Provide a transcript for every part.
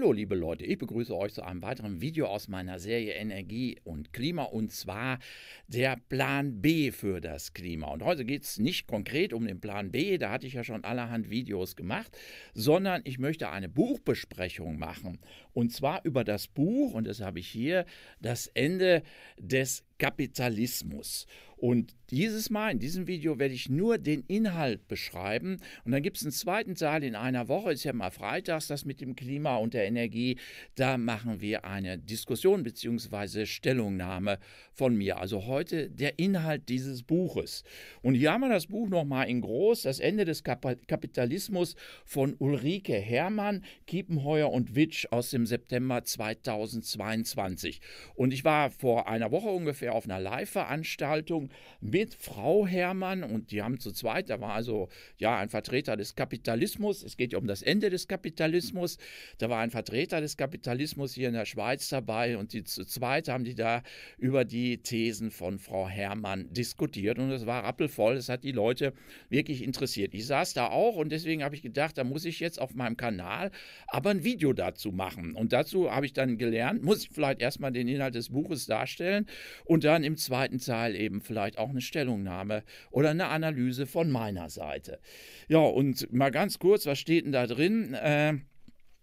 Hallo liebe Leute, ich begrüße euch zu einem weiteren Video aus meiner Serie Energie und Klima und zwar der Plan B für das Klima. Und heute geht es nicht konkret um den Plan B, da hatte ich ja schon allerhand Videos gemacht, sondern ich möchte eine Buchbesprechung machen und zwar über das Buch und das habe ich hier, das Ende des Kapitalismus. Und dieses Mal in diesem Video werde ich nur den Inhalt beschreiben. Und dann gibt es einen zweiten Teil in einer Woche, ist ja mal freitags, das mit dem Klima und der Energie. Da machen wir eine Diskussion bzw. Stellungnahme von mir. Also heute der Inhalt dieses Buches. Und hier haben wir das Buch nochmal in groß, das Ende des Kapitalismus von Ulrike Hermann, Kiepenheuer und Witsch aus dem September 2022. Und ich war vor einer Woche ungefähr auf einer Live-Veranstaltung mit Frau Herrmann und die haben zu zweit, da war also ja ein Vertreter des Kapitalismus, es geht ja um das Ende des Kapitalismus, da war ein Vertreter des Kapitalismus hier in der Schweiz dabei und die zu zweit haben die da über die Thesen von Frau Herrmann diskutiert und es war rappelvoll, es hat die Leute wirklich interessiert. Ich saß da auch und deswegen habe ich gedacht, da muss ich jetzt auf meinem Kanal aber ein Video dazu machen und dazu habe ich dann gelernt, muss ich vielleicht erstmal den Inhalt des Buches darstellen und dann im zweiten Teil eben vielleicht vielleicht auch eine Stellungnahme oder eine Analyse von meiner Seite. Ja, und mal ganz kurz, was steht denn da drin? Äh,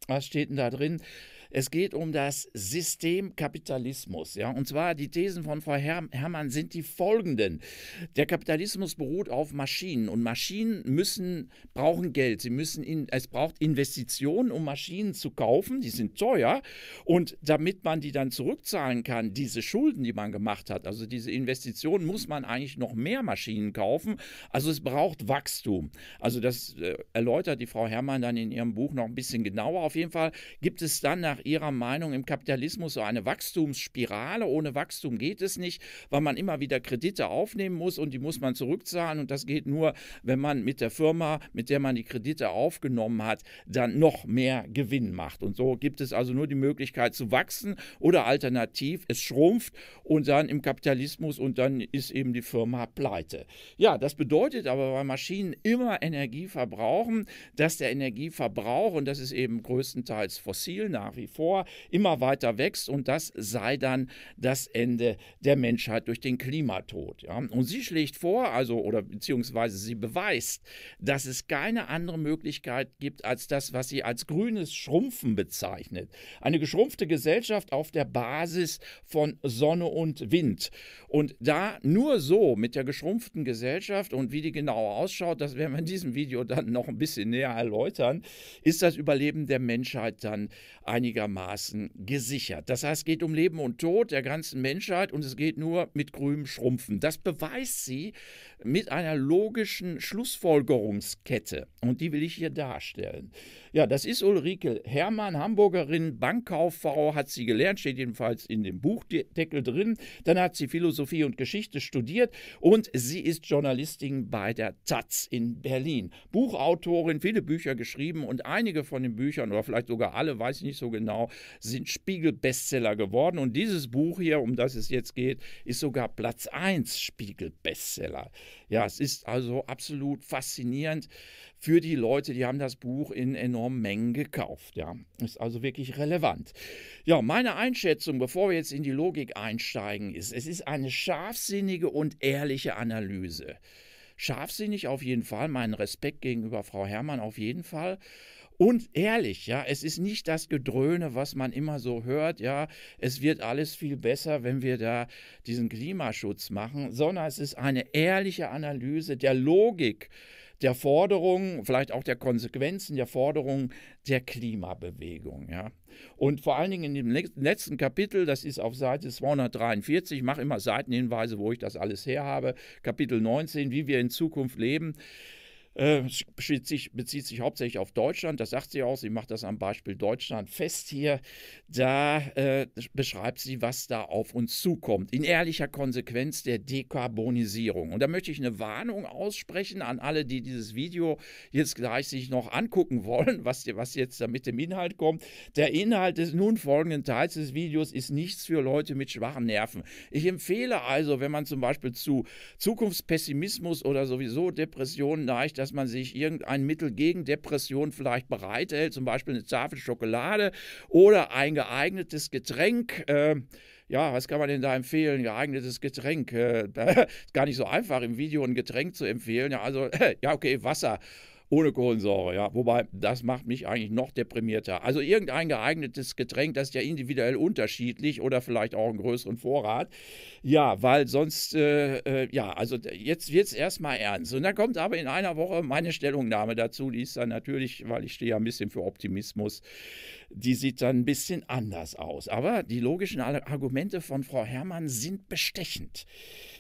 was steht denn da drin? Es geht um das System Kapitalismus. Ja? Und zwar die Thesen von Frau Herrmann sind die folgenden. Der Kapitalismus beruht auf Maschinen und Maschinen müssen, brauchen Geld. Sie müssen in, es braucht Investitionen, um Maschinen zu kaufen. Die sind teuer. Und damit man die dann zurückzahlen kann, diese Schulden, die man gemacht hat, also diese Investitionen, muss man eigentlich noch mehr Maschinen kaufen. Also es braucht Wachstum. Also das äh, erläutert die Frau Herrmann dann in ihrem Buch noch ein bisschen genauer. Auf jeden Fall gibt es dann nach nach Ihrer Meinung im Kapitalismus so eine Wachstumsspirale? Ohne Wachstum geht es nicht, weil man immer wieder Kredite aufnehmen muss und die muss man zurückzahlen. Und das geht nur, wenn man mit der Firma, mit der man die Kredite aufgenommen hat, dann noch mehr Gewinn macht. Und so gibt es also nur die Möglichkeit zu wachsen oder alternativ, es schrumpft und dann im Kapitalismus und dann ist eben die Firma pleite. Ja, das bedeutet aber, weil Maschinen immer Energie verbrauchen, dass der Energieverbrauch, und das ist eben größtenteils fossil nach wie wie vor immer weiter wächst und das sei dann das Ende der Menschheit durch den Klimatod. Ja. Und sie schlägt vor, also oder beziehungsweise sie beweist, dass es keine andere Möglichkeit gibt als das, was sie als grünes Schrumpfen bezeichnet. Eine geschrumpfte Gesellschaft auf der Basis von Sonne und Wind. Und da nur so mit der geschrumpften Gesellschaft und wie die genau ausschaut, das werden wir in diesem Video dann noch ein bisschen näher erläutern, ist das Überleben der Menschheit dann einiges einigermaßen gesichert. Das heißt, es geht um Leben und Tod der ganzen Menschheit und es geht nur mit grünem Schrumpfen. Das beweist sie mit einer logischen Schlussfolgerungskette und die will ich hier darstellen. Ja, das ist Ulrike Hermann, Hamburgerin, Bankkauffrau, hat sie gelernt, steht jedenfalls in dem Buchdeckel drin. Dann hat sie Philosophie und Geschichte studiert und sie ist Journalistin bei der Taz in Berlin. Buchautorin, viele Bücher geschrieben und einige von den Büchern oder vielleicht sogar alle, weiß ich nicht so genau, genau, sind Spiegel-Bestseller geworden. Und dieses Buch hier, um das es jetzt geht, ist sogar Platz 1 Spiegel-Bestseller. Ja, es ist also absolut faszinierend für die Leute, die haben das Buch in enormen Mengen gekauft. Ja, ist also wirklich relevant. Ja, meine Einschätzung, bevor wir jetzt in die Logik einsteigen, ist, es ist eine scharfsinnige und ehrliche Analyse scharfsinnig auf jeden Fall, meinen Respekt gegenüber Frau Herrmann auf jeden Fall und ehrlich, ja, es ist nicht das Gedröhne, was man immer so hört, ja, es wird alles viel besser, wenn wir da diesen Klimaschutz machen, sondern es ist eine ehrliche Analyse der Logik der Forderungen, vielleicht auch der Konsequenzen der Forderungen der Klimabewegung. Ja. Und vor allen Dingen in dem letzten Kapitel, das ist auf Seite 243, ich mache immer Seitenhinweise, wo ich das alles herhabe, Kapitel 19, wie wir in Zukunft leben, äh, bezieht, sich, bezieht sich hauptsächlich auf Deutschland. Das sagt sie auch. Sie macht das am Beispiel Deutschland fest hier. Da äh, beschreibt sie, was da auf uns zukommt. In ehrlicher Konsequenz der Dekarbonisierung. Und da möchte ich eine Warnung aussprechen an alle, die dieses Video jetzt gleich sich noch angucken wollen, was, was jetzt da mit dem Inhalt kommt. Der Inhalt des nun folgenden Teils des Videos ist nichts für Leute mit schwachen Nerven. Ich empfehle also, wenn man zum Beispiel zu Zukunftspessimismus oder sowieso Depressionen neigt, dass man sich irgendein Mittel gegen Depression vielleicht bereithält, zum Beispiel eine Tafel Schokolade oder ein geeignetes Getränk. Ähm, ja, was kann man denn da empfehlen? Geeignetes Getränk. ist äh, gar nicht so einfach, im Video ein Getränk zu empfehlen. also, ja, okay, Wasser ohne Kohlensäure, ja. Wobei, das macht mich eigentlich noch deprimierter. Also irgendein geeignetes Getränk, das ist ja individuell unterschiedlich oder vielleicht auch einen größeren Vorrat. Ja, weil sonst, äh, äh ja, also jetzt wird es erstmal ernst. Und dann kommt aber in einer Woche meine Stellungnahme dazu. Die ist dann natürlich, weil ich stehe ja ein bisschen für Optimismus, die sieht dann ein bisschen anders aus. Aber die logischen Argumente von Frau Herrmann sind bestechend.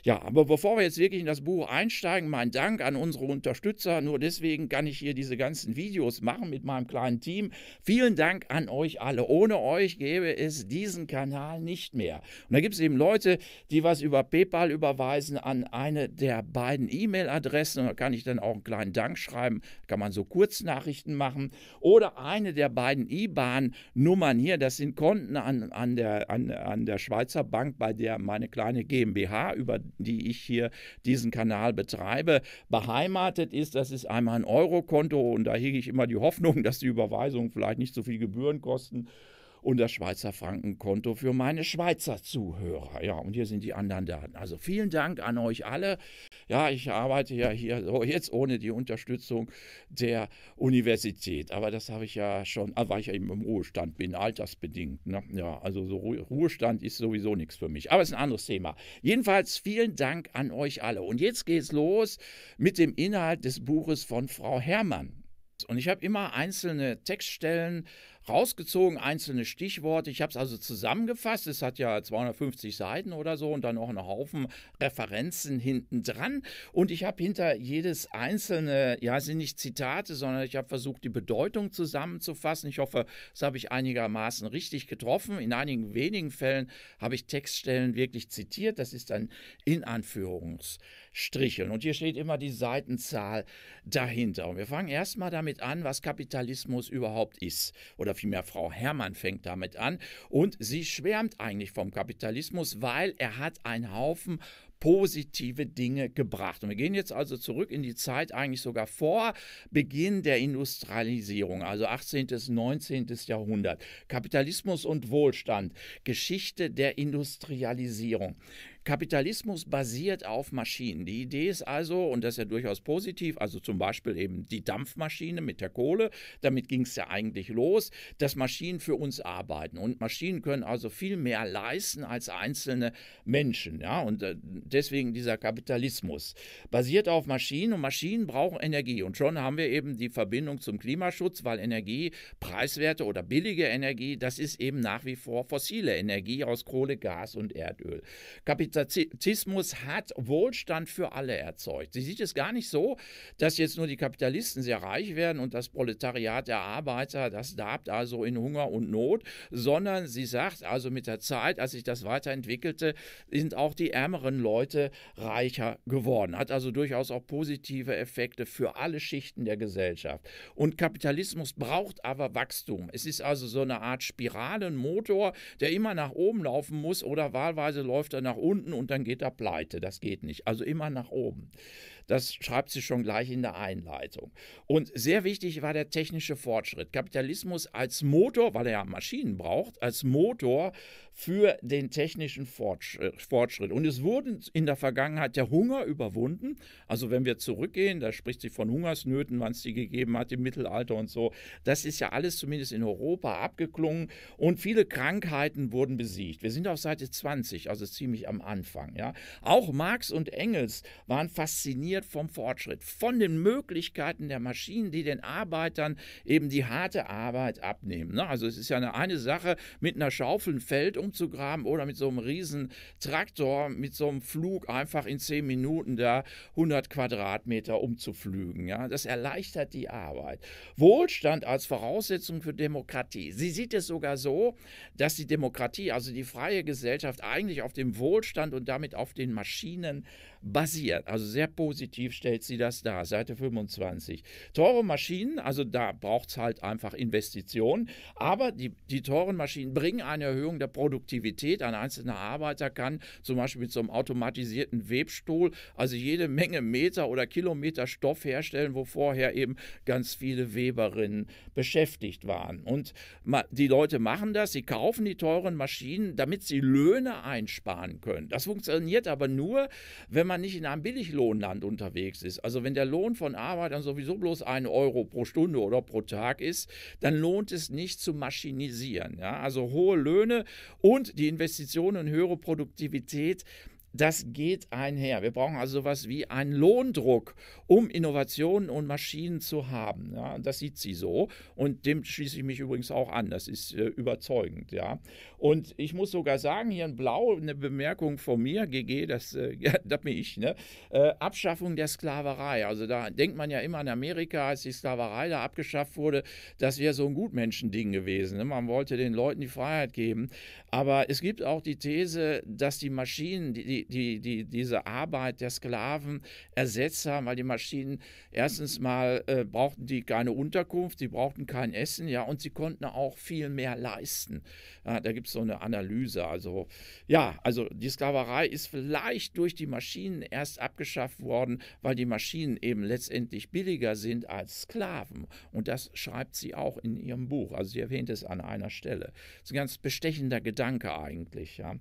Ja, aber bevor wir jetzt wirklich in das Buch einsteigen, mein Dank an unsere Unterstützer. Nur deswegen kann ich hier diese ganzen Videos machen mit meinem kleinen Team. Vielen Dank an euch alle. Ohne euch gäbe es diesen Kanal nicht mehr. Und da gibt es eben Leute, die was über PayPal überweisen an eine der beiden E-Mail-Adressen. da kann ich dann auch einen kleinen Dank schreiben. Kann man so Kurznachrichten machen. Oder eine der beiden IBAN-Nummern hier. Das sind Konten an, an, der, an, an der Schweizer Bank, bei der meine kleine GmbH über die ich hier diesen Kanal betreibe, beheimatet ist. Das ist einmal ein Eurokonto und da hege ich immer die Hoffnung, dass die Überweisungen vielleicht nicht so viel Gebühren kosten und das Schweizer Frankenkonto für meine Schweizer Zuhörer. Ja, und hier sind die anderen Daten. Also vielen Dank an euch alle ja, ich arbeite ja hier so jetzt ohne die Unterstützung der Universität. Aber das habe ich ja schon, ah, weil ich ja eben im Ruhestand bin, altersbedingt. Ne? Ja, also so Ruhestand ist sowieso nichts für mich. Aber es ist ein anderes Thema. Jedenfalls vielen Dank an euch alle. Und jetzt geht es los mit dem Inhalt des Buches von Frau Herrmann. Und ich habe immer einzelne Textstellen rausgezogen, einzelne Stichworte. Ich habe es also zusammengefasst. Es hat ja 250 Seiten oder so und dann noch einen Haufen Referenzen hinten dran. Und ich habe hinter jedes einzelne, ja, sind nicht Zitate, sondern ich habe versucht, die Bedeutung zusammenzufassen. Ich hoffe, das habe ich einigermaßen richtig getroffen. In einigen wenigen Fällen habe ich Textstellen wirklich zitiert. Das ist dann in Anführungszeichen stricheln. Und hier steht immer die Seitenzahl dahinter. Und wir fangen erstmal damit an, was Kapitalismus überhaupt ist. Oder vielmehr Frau Herrmann fängt damit an. Und sie schwärmt eigentlich vom Kapitalismus, weil er hat einen Haufen positive Dinge gebracht. Und wir gehen jetzt also zurück in die Zeit eigentlich sogar vor Beginn der Industrialisierung, also 18. bis 19. Jahrhundert. Kapitalismus und Wohlstand, Geschichte der Industrialisierung. Kapitalismus basiert auf Maschinen. Die Idee ist also, und das ist ja durchaus positiv, also zum Beispiel eben die Dampfmaschine mit der Kohle, damit ging es ja eigentlich los, dass Maschinen für uns arbeiten. Und Maschinen können also viel mehr leisten als einzelne Menschen. Ja? Und äh, deswegen dieser Kapitalismus. Basiert auf Maschinen und Maschinen brauchen Energie. Und schon haben wir eben die Verbindung zum Klimaschutz, weil Energie, preiswerte oder billige Energie, das ist eben nach wie vor fossile Energie aus Kohle, Gas und Erdöl. Kapital Kapitalismus hat Wohlstand für alle erzeugt. Sie sieht es gar nicht so, dass jetzt nur die Kapitalisten sehr reich werden und das Proletariat der Arbeiter, das darbt also in Hunger und Not, sondern sie sagt also mit der Zeit, als sich das weiterentwickelte, sind auch die ärmeren Leute reicher geworden. Hat also durchaus auch positive Effekte für alle Schichten der Gesellschaft. Und Kapitalismus braucht aber Wachstum. Es ist also so eine Art Spiralenmotor, der immer nach oben laufen muss oder wahlweise läuft er nach unten unten und dann geht er pleite. Das geht nicht. Also immer nach oben. Das schreibt sie schon gleich in der Einleitung. Und sehr wichtig war der technische Fortschritt. Kapitalismus als Motor, weil er ja Maschinen braucht, als Motor für den technischen äh, Fortschritt. Und es wurde in der Vergangenheit der Hunger überwunden. Also wenn wir zurückgehen, da spricht sie von Hungersnöten, wann es die gegeben hat im Mittelalter und so. Das ist ja alles zumindest in Europa abgeklungen und viele Krankheiten wurden besiegt. Wir sind auf Seite 20, also ziemlich am Anfang. Ja. Auch Marx und Engels waren fasziniert fasziniert vom Fortschritt, von den Möglichkeiten der Maschinen, die den Arbeitern eben die harte Arbeit abnehmen. Ne? Also es ist ja eine, eine Sache, mit einer Schaufel ein Feld umzugraben oder mit so einem riesen Traktor, mit so einem Flug einfach in zehn Minuten da 100 Quadratmeter umzuflügen. Ja? Das erleichtert die Arbeit. Wohlstand als Voraussetzung für Demokratie. Sie sieht es sogar so, dass die Demokratie, also die freie Gesellschaft, eigentlich auf dem Wohlstand und damit auf den Maschinen basiert. Also sehr positiv stellt sie das dar, Seite 25. Teure Maschinen, also da braucht es halt einfach Investitionen, aber die, die teuren Maschinen bringen eine Erhöhung der Produktivität. Ein einzelner Arbeiter kann zum Beispiel mit so einem automatisierten Webstuhl also jede Menge Meter oder Kilometer Stoff herstellen, wo vorher eben ganz viele Weberinnen beschäftigt waren. Und die Leute machen das, sie kaufen die teuren Maschinen, damit sie Löhne einsparen können. Das funktioniert aber nur, wenn man man nicht in einem Billiglohnland unterwegs ist. Also wenn der Lohn von Arbeitern sowieso bloß 1 Euro pro Stunde oder pro Tag ist, dann lohnt es nicht zu maschinisieren. Ja? Also hohe Löhne und die Investitionen in höhere Produktivität das geht einher. Wir brauchen also sowas wie einen Lohndruck, um Innovationen und Maschinen zu haben. Ja, das sieht sie so. Und dem schließe ich mich übrigens auch an. Das ist äh, überzeugend. Ja. Und ich muss sogar sagen, hier in Blau eine Bemerkung von mir, GG, das, äh, das bin ich, ne? Äh, Abschaffung der Sklaverei. Also da denkt man ja immer an Amerika, als die Sklaverei da abgeschafft wurde, das wäre so ein Gutmenschending gewesen. Ne? Man wollte den Leuten die Freiheit geben. Aber es gibt auch die These, dass die Maschinen, die, die die, die, diese Arbeit der Sklaven ersetzt haben, weil die Maschinen erstens mal äh, brauchten die keine Unterkunft, die brauchten kein Essen, ja, und sie konnten auch viel mehr leisten. Ja, da gibt es so eine Analyse. Also, ja, also die Sklaverei ist vielleicht durch die Maschinen erst abgeschafft worden, weil die Maschinen eben letztendlich billiger sind als Sklaven. Und das schreibt sie auch in ihrem Buch. Also sie erwähnt es an einer Stelle. Das ist ein ganz bestechender Gedanke eigentlich, ja.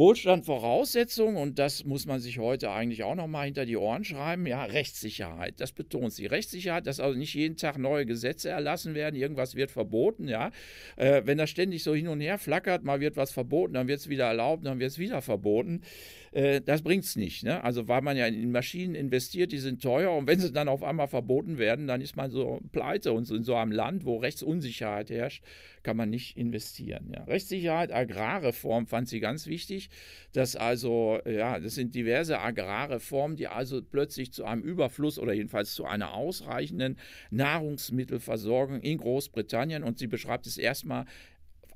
Wohlstand Voraussetzung, und das muss man sich heute eigentlich auch nochmal hinter die Ohren schreiben, ja, Rechtssicherheit, das betont sie. Rechtssicherheit, dass also nicht jeden Tag neue Gesetze erlassen werden, irgendwas wird verboten, ja. Äh, wenn das ständig so hin und her flackert, mal wird was verboten, dann wird es wieder erlaubt, dann wird es wieder verboten. Äh, das bringt es nicht. Ne? Also weil man ja in Maschinen investiert, die sind teuer und wenn sie dann auf einmal verboten werden, dann ist man so pleite und in so einem Land, wo Rechtsunsicherheit herrscht, kann man nicht investieren. Ja. Rechtssicherheit, Agrarreform fand sie ganz wichtig, dass also, ja, das sind diverse Agrarreformen, die also plötzlich zu einem Überfluss oder jedenfalls zu einer ausreichenden Nahrungsmittelversorgung in Großbritannien und sie beschreibt es erstmal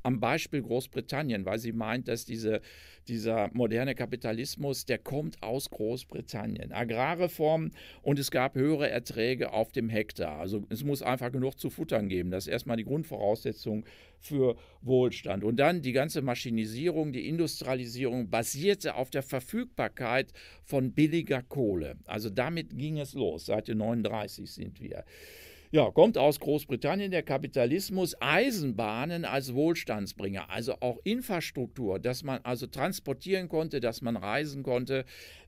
am Beispiel Großbritannien, weil sie meint, dass diese, dieser moderne Kapitalismus, der kommt aus Großbritannien. Agrarreformen und es gab höhere Erträge auf dem Hektar. Also es muss einfach genug zu futtern geben. Das ist erstmal die Grundvoraussetzung für Wohlstand. Und dann die ganze Maschinisierung, die Industrialisierung basierte auf der Verfügbarkeit von billiger Kohle. Also damit ging es los. Seit den 39 sind wir. Ja, kommt aus Großbritannien der Kapitalismus Eisenbahnen als Wohlstandsbringer, also auch Infrastruktur, dass man also transportieren konnte, dass man reisen konnte,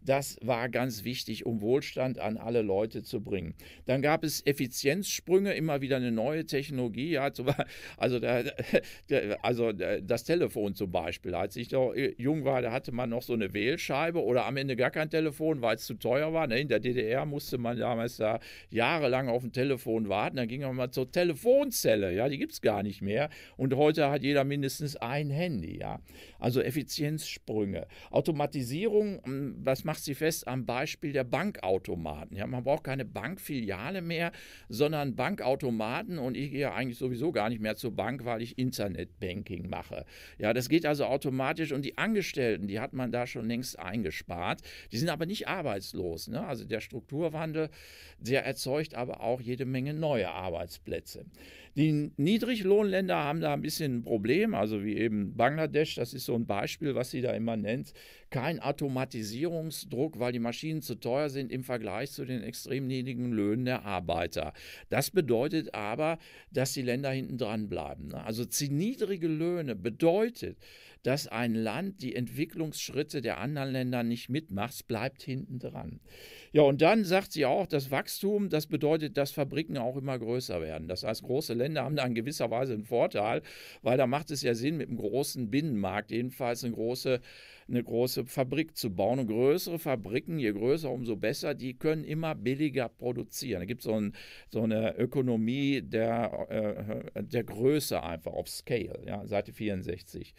das war ganz wichtig, um Wohlstand an alle Leute zu bringen. Dann gab es Effizienzsprünge, immer wieder eine neue Technologie. Ja, also, da, also äh, das Telefon zum Beispiel. Als ich doch äh, jung war, da hatte man noch so eine Wählscheibe oder am Ende gar kein Telefon, weil es zu teuer war. Ne? In der DDR musste man damals da jahrelang auf ein Telefon warten. Dann ging man mal zur Telefonzelle. Ja, die gibt es gar nicht mehr. Und heute hat jeder mindestens ein Handy. Ja, also Effizienzsprünge. Automatisierung, hm, was macht macht sie fest am Beispiel der Bankautomaten. Ja, man braucht keine Bankfiliale mehr, sondern Bankautomaten und ich gehe eigentlich sowieso gar nicht mehr zur Bank, weil ich Internetbanking mache. Ja, das geht also automatisch und die Angestellten, die hat man da schon längst eingespart. Die sind aber nicht arbeitslos. Ne? Also der Strukturwandel, der erzeugt aber auch jede Menge neue Arbeitsplätze. Die Niedriglohnländer haben da ein bisschen ein Problem, also wie eben Bangladesch, das ist so ein Beispiel, was sie da immer nennt. Kein Automatisierungsdruck, weil die Maschinen zu teuer sind im Vergleich zu den extrem niedrigen Löhnen der Arbeiter. Das bedeutet aber, dass die Länder hinten dran bleiben. Ne? Also niedrige Löhne bedeutet, dass ein Land die Entwicklungsschritte der anderen Länder nicht mitmacht, bleibt hinten dran. Ja, und dann sagt sie auch, das Wachstum, das bedeutet, dass Fabriken auch immer größer werden. Das heißt, große Länder haben da in gewisser Weise einen Vorteil, weil da macht es ja Sinn, mit einem großen Binnenmarkt jedenfalls eine große, eine große Fabrik zu bauen. Und größere Fabriken, je größer, umso besser, die können immer billiger produzieren. Da gibt so es so eine Ökonomie der, äh, der Größe einfach auf Scale, ja, Seite 64.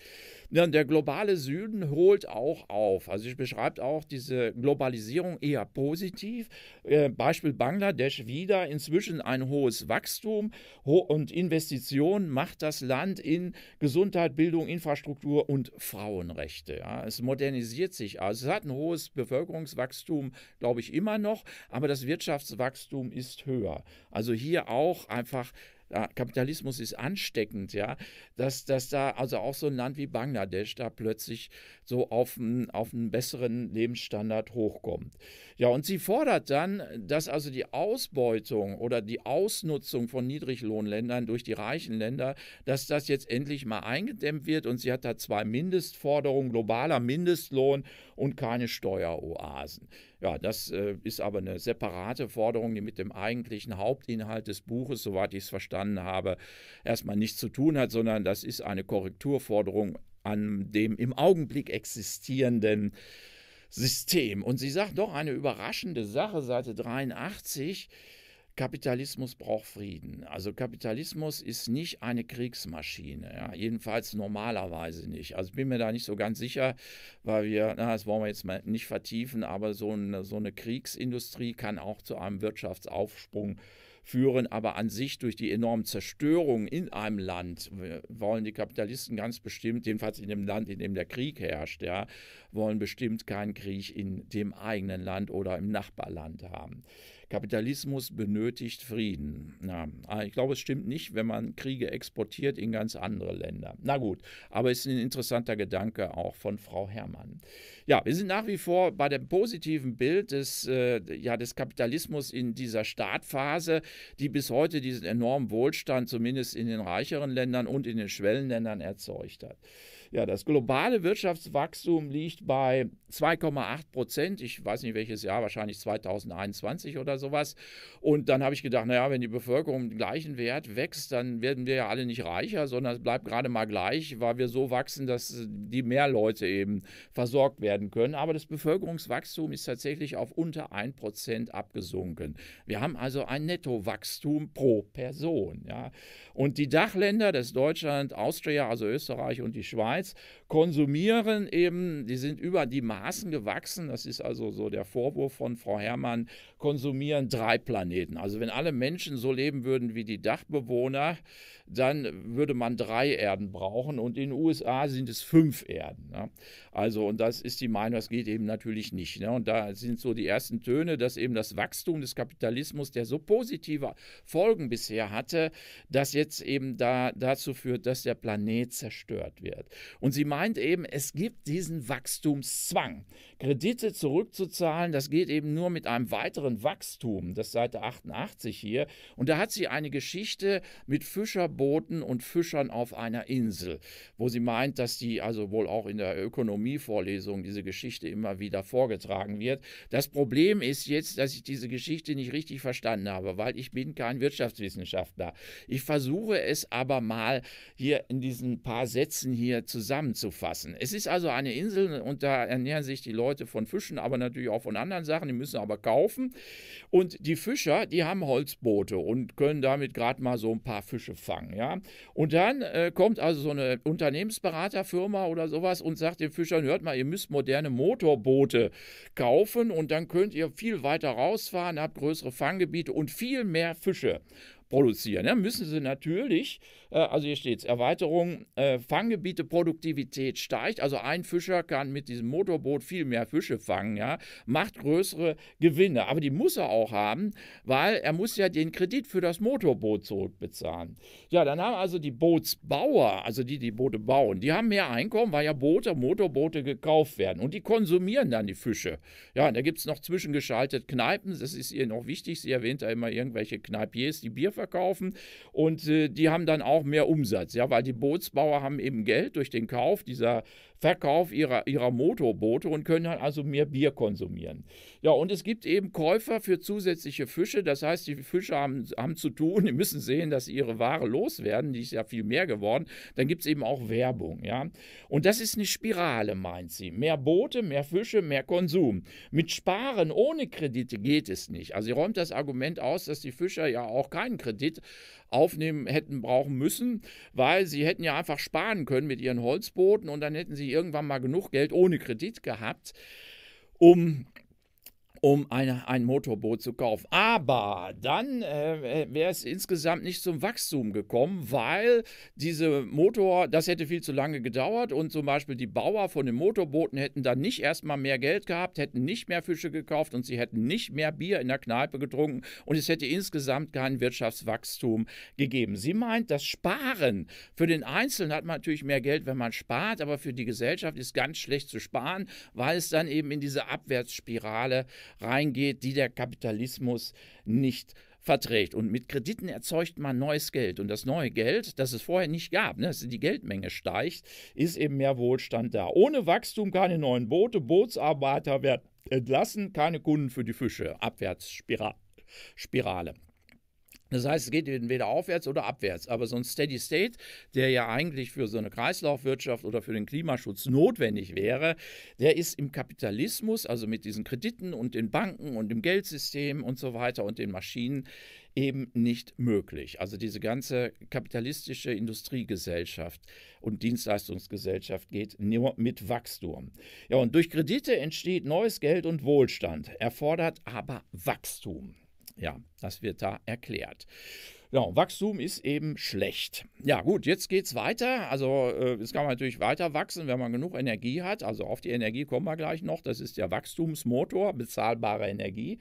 Der globale Süden holt auch auf. Also ich beschreibe auch diese Globalisierung eher positiv. Äh, Beispiel Bangladesch wieder inzwischen ein hohes Wachstum und Investitionen macht das Land in Gesundheit, Bildung, Infrastruktur und Frauenrechte. Ja, es modernisiert sich. Also es hat ein hohes Bevölkerungswachstum, glaube ich, immer noch, aber das Wirtschaftswachstum ist höher. Also hier auch einfach Ah, Kapitalismus ist ansteckend, ja, dass, dass da also auch so ein Land wie Bangladesch da plötzlich so auf einen, auf einen besseren Lebensstandard hochkommt. Ja, und sie fordert dann, dass also die Ausbeutung oder die Ausnutzung von Niedriglohnländern durch die reichen Länder, dass das jetzt endlich mal eingedämmt wird. Und sie hat da zwei Mindestforderungen, globaler Mindestlohn und keine Steueroasen. Ja, das äh, ist aber eine separate Forderung, die mit dem eigentlichen Hauptinhalt des Buches, soweit ich es verstanden habe, erstmal nichts zu tun hat, sondern das ist eine Korrekturforderung an dem im Augenblick existierenden System. Und sie sagt doch eine überraschende Sache, Seite 83. Kapitalismus braucht Frieden. Also Kapitalismus ist nicht eine Kriegsmaschine, ja? jedenfalls normalerweise nicht. Also ich bin mir da nicht so ganz sicher, weil wir, na, das wollen wir jetzt mal nicht vertiefen, aber so eine, so eine Kriegsindustrie kann auch zu einem Wirtschaftsaufsprung äh, führen aber an sich durch die enormen Zerstörungen in einem Land, wollen die Kapitalisten ganz bestimmt, jedenfalls in dem Land, in dem der Krieg herrscht, ja, wollen bestimmt keinen Krieg in dem eigenen Land oder im Nachbarland haben. Kapitalismus benötigt Frieden. Na, ah, ich glaube, es stimmt nicht, wenn man Kriege exportiert in ganz andere Länder. Na gut, aber es ist ein interessanter Gedanke auch von Frau Herrmann. Ja, wir sind nach wie vor bei dem positiven Bild des, äh, ja, des Kapitalismus in dieser Startphase, die bis heute diesen enormen Wohlstand, zumindest in den reicheren Ländern und in den Schwellenländern, erzeugt hat. Ja, das globale Wirtschaftswachstum liegt bei 2,8 Prozent. Ich weiß nicht welches Jahr, wahrscheinlich 2021 oder sowas. Und dann habe ich gedacht, naja, wenn die Bevölkerung den gleichen Wert wächst, dann werden wir ja alle nicht reicher, sondern es bleibt gerade mal gleich, weil wir so wachsen, dass die mehr Leute eben versorgt werden können. Aber das Bevölkerungswachstum ist tatsächlich auf unter 1 Prozent abgesunken. Wir haben also ein Nettowachstum pro Person. Ja. Und die Dachländer, das ist Deutschland, Austria, also Österreich und die Schweiz, Schweiz konsumieren eben, die sind über die Maßen gewachsen. Das ist also so der Vorwurf von Frau Herrmann, konsumieren drei Planeten. Also wenn alle Menschen so leben würden wie die Dachbewohner, dann würde man drei Erden brauchen und in den USA sind es fünf Erden. Ne? Also und das ist die Meinung, das geht eben natürlich nicht. Ne? Und da sind so die ersten Töne, dass eben das Wachstum des Kapitalismus, der so positive Folgen bisher hatte, das jetzt eben da, dazu führt, dass der Planet zerstört wird. Und sie meinen, meint eben, es gibt diesen Wachstumszwang. Kredite zurückzuzahlen, das geht eben nur mit einem weiteren Wachstum. Das Seite 88 hier. Und da hat sie eine Geschichte mit Fischerbooten und Fischern auf einer Insel, wo sie meint, dass die also wohl auch in der Ökonomievorlesung diese Geschichte immer wieder vorgetragen wird. Das Problem ist jetzt, dass ich diese Geschichte nicht richtig verstanden habe, weil ich bin kein Wirtschaftswissenschaftler. Ich versuche es aber mal hier in diesen paar Sätzen hier zusammenzufassen fassen. Es ist also eine Insel und da ernähren sich die Leute von Fischen, aber natürlich auch von anderen Sachen, die müssen aber kaufen. Und die Fischer, die haben Holzboote und können damit gerade mal so ein paar Fische fangen. Ja? Und dann äh, kommt also so eine Unternehmensberaterfirma oder sowas und sagt den Fischern, hört mal, ihr müsst moderne Motorboote kaufen und dann könnt ihr viel weiter rausfahren, habt größere Fanggebiete und viel mehr Fische produzieren. Dann müssen sie natürlich, äh, also hier steht es, Erweiterung, äh, Fanggebiete, Produktivität steigt. Also ein Fischer kann mit diesem Motorboot viel mehr Fische fangen, ja, macht größere Gewinne. Aber die muss er auch haben, weil er muss ja den Kredit für das Motorboot zurückbezahlen. Ja, dann haben also die Bootsbauer, also die, die Boote bauen, die haben mehr Einkommen, weil ja Boote, Motorboote gekauft werden. Und die konsumieren dann die Fische. Ja, und da gibt es noch zwischengeschaltet Kneipen, das ist ihr noch wichtig, sie erwähnt da immer irgendwelche Kneipiers, die Bier verkaufen und äh, die haben dann auch mehr Umsatz, ja, weil die Bootsbauer haben eben Geld durch den Kauf dieser Verkauf ihrer, ihrer Motorboote und können dann also mehr Bier konsumieren. Ja, und es gibt eben Käufer für zusätzliche Fische. Das heißt, die Fische haben, haben zu tun, die müssen sehen, dass sie ihre Ware loswerden. Die ist ja viel mehr geworden. Dann gibt es eben auch Werbung. Ja? Und das ist eine Spirale, meint sie. Mehr Boote, mehr Fische, mehr Konsum. Mit Sparen ohne Kredite geht es nicht. Also sie räumt das Argument aus, dass die Fischer ja auch keinen Kredit Kredit aufnehmen hätten brauchen müssen, weil sie hätten ja einfach sparen können mit ihren Holzbooten und dann hätten sie irgendwann mal genug Geld ohne Kredit gehabt, um um eine, ein Motorboot zu kaufen. Aber dann äh, äh, wäre es insgesamt nicht zum Wachstum gekommen, weil diese Motor, das hätte viel zu lange gedauert und zum Beispiel die Bauer von den Motorbooten hätten dann nicht erstmal mehr Geld gehabt, hätten nicht mehr Fische gekauft und sie hätten nicht mehr Bier in der Kneipe getrunken und es hätte insgesamt kein Wirtschaftswachstum gegeben. Sie meint, das Sparen für den Einzelnen hat man natürlich mehr Geld, wenn man spart, aber für die Gesellschaft ist ganz schlecht zu sparen, weil es dann eben in diese Abwärtsspirale äh, reingeht, die der Kapitalismus nicht verträgt. Und mit Krediten erzeugt man neues Geld. Und das neue Geld, das es vorher nicht gab, ne, dass die Geldmenge steigt, ist eben mehr Wohlstand da. Ohne Wachstum keine neuen Boote, Bootsarbeiter werden entlassen, keine Kunden für die Fische. Abwärtsspirale. Das heißt, es geht entweder aufwärts oder abwärts. Aber so ein Steady State, der ja eigentlich für so eine Kreislaufwirtschaft oder für den Klimaschutz notwendig wäre, der ist im Kapitalismus, also mit diesen Krediten und den Banken und dem Geldsystem und so weiter und den Maschinen, eben nicht möglich. Also diese ganze kapitalistische Industriegesellschaft und Dienstleistungsgesellschaft geht nur mit Wachstum. Ja, und durch Kredite entsteht neues Geld und Wohlstand, erfordert aber Wachstum. Ja, das wird da erklärt. Ja, Wachstum ist eben schlecht. Ja, gut, jetzt geht es weiter. Also, äh, es kann man natürlich weiter wachsen, wenn man genug Energie hat. Also, auf die Energie kommen wir gleich noch. Das ist der Wachstumsmotor, bezahlbare Energie.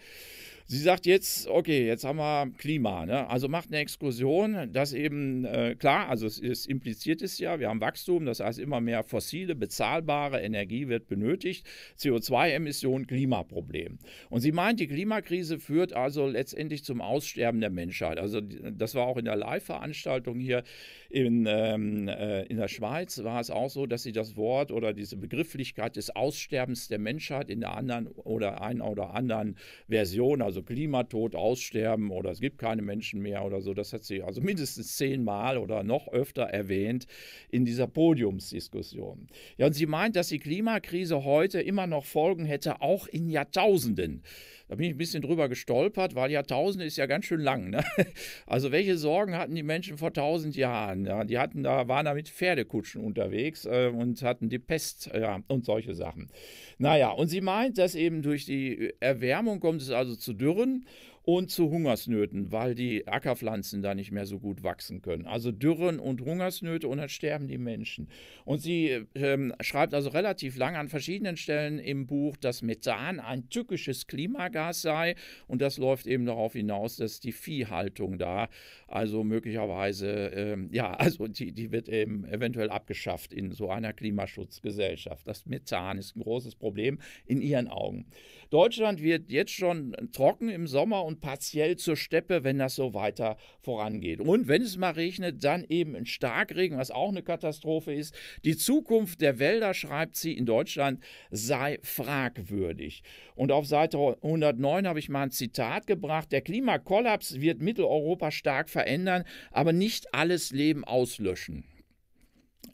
Sie sagt jetzt, okay, jetzt haben wir Klima. Ne? Also macht eine Exkursion, das eben, äh, klar, also es, es impliziert es ja, wir haben Wachstum, das heißt immer mehr fossile, bezahlbare Energie wird benötigt, CO2-Emissionen, Klimaproblem. Und sie meint, die Klimakrise führt also letztendlich zum Aussterben der Menschheit. Also das war auch in der Live-Veranstaltung hier in, ähm, äh, in der Schweiz, war es auch so, dass sie das Wort oder diese Begrifflichkeit des Aussterbens der Menschheit in der anderen oder einen oder anderen Version, also also Klimatod, Aussterben oder es gibt keine Menschen mehr oder so. Das hat sie also mindestens zehnmal oder noch öfter erwähnt in dieser Podiumsdiskussion. Ja, und sie meint, dass die Klimakrise heute immer noch Folgen hätte, auch in Jahrtausenden. Da bin ich ein bisschen drüber gestolpert, weil Jahrtausende ist ja ganz schön lang. Ne? Also welche Sorgen hatten die Menschen vor tausend Jahren? Ja, die hatten da, waren da mit Pferdekutschen unterwegs äh, und hatten die Pest ja, und solche Sachen. Naja, und sie meint, dass eben durch die Erwärmung kommt es also zu Dürren und zu Hungersnöten, weil die Ackerpflanzen da nicht mehr so gut wachsen können. Also Dürren und Hungersnöte und dann sterben die Menschen. Und sie ähm, schreibt also relativ lang an verschiedenen Stellen im Buch, dass Methan ein tückisches Klimagas sei und das läuft eben darauf hinaus, dass die Viehhaltung da also möglicherweise, ähm, ja, also die, die wird eben eventuell abgeschafft in so einer Klimaschutzgesellschaft. Das Methan ist ein großes Problem in ihren Augen. Deutschland wird jetzt schon trocken im Sommer und partiell zur Steppe, wenn das so weiter vorangeht. Und wenn es mal regnet, dann eben ein Starkregen, was auch eine Katastrophe ist. Die Zukunft der Wälder, schreibt sie, in Deutschland sei fragwürdig. Und auf Seite 109 habe ich mal ein Zitat gebracht. Der Klimakollaps wird Mitteleuropa stark verändern, aber nicht alles Leben auslöschen.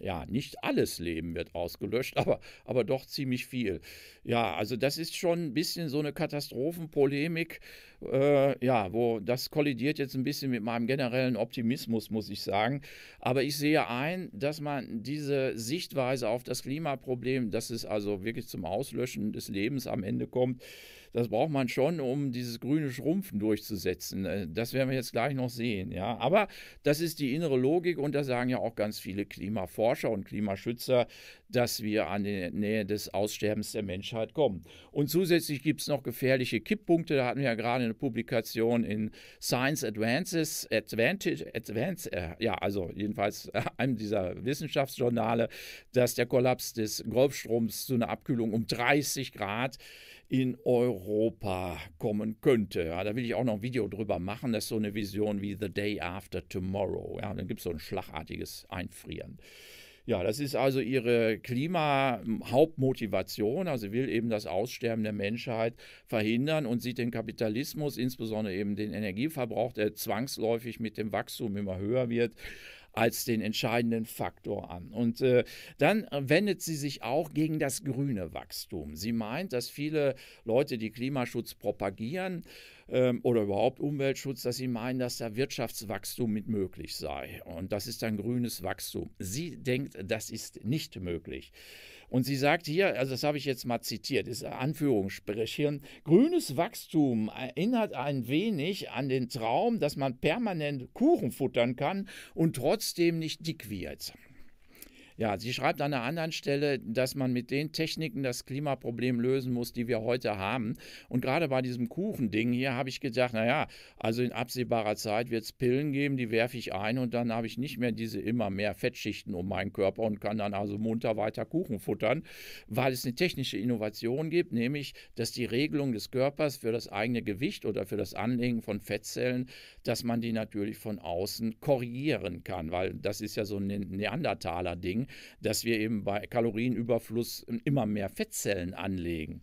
Ja, nicht alles Leben wird ausgelöscht, aber, aber doch ziemlich viel. Ja, also das ist schon ein bisschen so eine Katastrophenpolemik. Äh, ja, wo das kollidiert jetzt ein bisschen mit meinem generellen Optimismus, muss ich sagen. Aber ich sehe ein, dass man diese Sichtweise auf das Klimaproblem, dass es also wirklich zum Auslöschen des Lebens am Ende kommt, das braucht man schon, um dieses grüne Schrumpfen durchzusetzen. Äh, das werden wir jetzt gleich noch sehen. Ja? Aber das ist die innere Logik und da sagen ja auch ganz viele Klimaforscher und Klimaschützer, dass wir an die Nähe des Aussterbens der Menschheit kommen. Und zusätzlich gibt es noch gefährliche Kipppunkte. Da hatten wir ja gerade eine Publikation in Science Advances, Advantage, Advance, äh, ja, also jedenfalls einem dieser Wissenschaftsjournale, dass der Kollaps des Golfstroms zu einer Abkühlung um 30 Grad in Europa kommen könnte. Ja, da will ich auch noch ein Video drüber machen. Das ist so eine Vision wie The Day After Tomorrow. Ja, dann gibt es so ein schlagartiges Einfrieren. Ja, das ist also ihre Klima-Hauptmotivation. Also sie will eben das Aussterben der Menschheit verhindern und sieht den Kapitalismus, insbesondere eben den Energieverbrauch, der zwangsläufig mit dem Wachstum immer höher wird, als den entscheidenden Faktor an. Und äh, dann wendet sie sich auch gegen das grüne Wachstum. Sie meint, dass viele Leute, die Klimaschutz propagieren, ähm, oder überhaupt Umweltschutz, dass sie meinen, dass da Wirtschaftswachstum mit möglich sei. Und das ist dann grünes Wachstum. Sie denkt, das ist nicht möglich. Und sie sagt hier, also das habe ich jetzt mal zitiert, ist Anführungssprechchen, grünes Wachstum erinnert ein wenig an den Traum, dass man permanent Kuchen futtern kann und trotzdem nicht dick wird. Ja, sie schreibt an einer anderen Stelle, dass man mit den Techniken das Klimaproblem lösen muss, die wir heute haben. Und gerade bei diesem Kuchending hier habe ich gedacht, naja, also in absehbarer Zeit wird es Pillen geben, die werfe ich ein und dann habe ich nicht mehr diese immer mehr Fettschichten um meinen Körper und kann dann also munter weiter Kuchen futtern, weil es eine technische Innovation gibt, nämlich, dass die Regelung des Körpers für das eigene Gewicht oder für das Anlegen von Fettzellen, dass man die natürlich von außen korrigieren kann, weil das ist ja so ein Neandertaler-Ding dass wir eben bei Kalorienüberfluss ähm, immer mehr Fettzellen anlegen.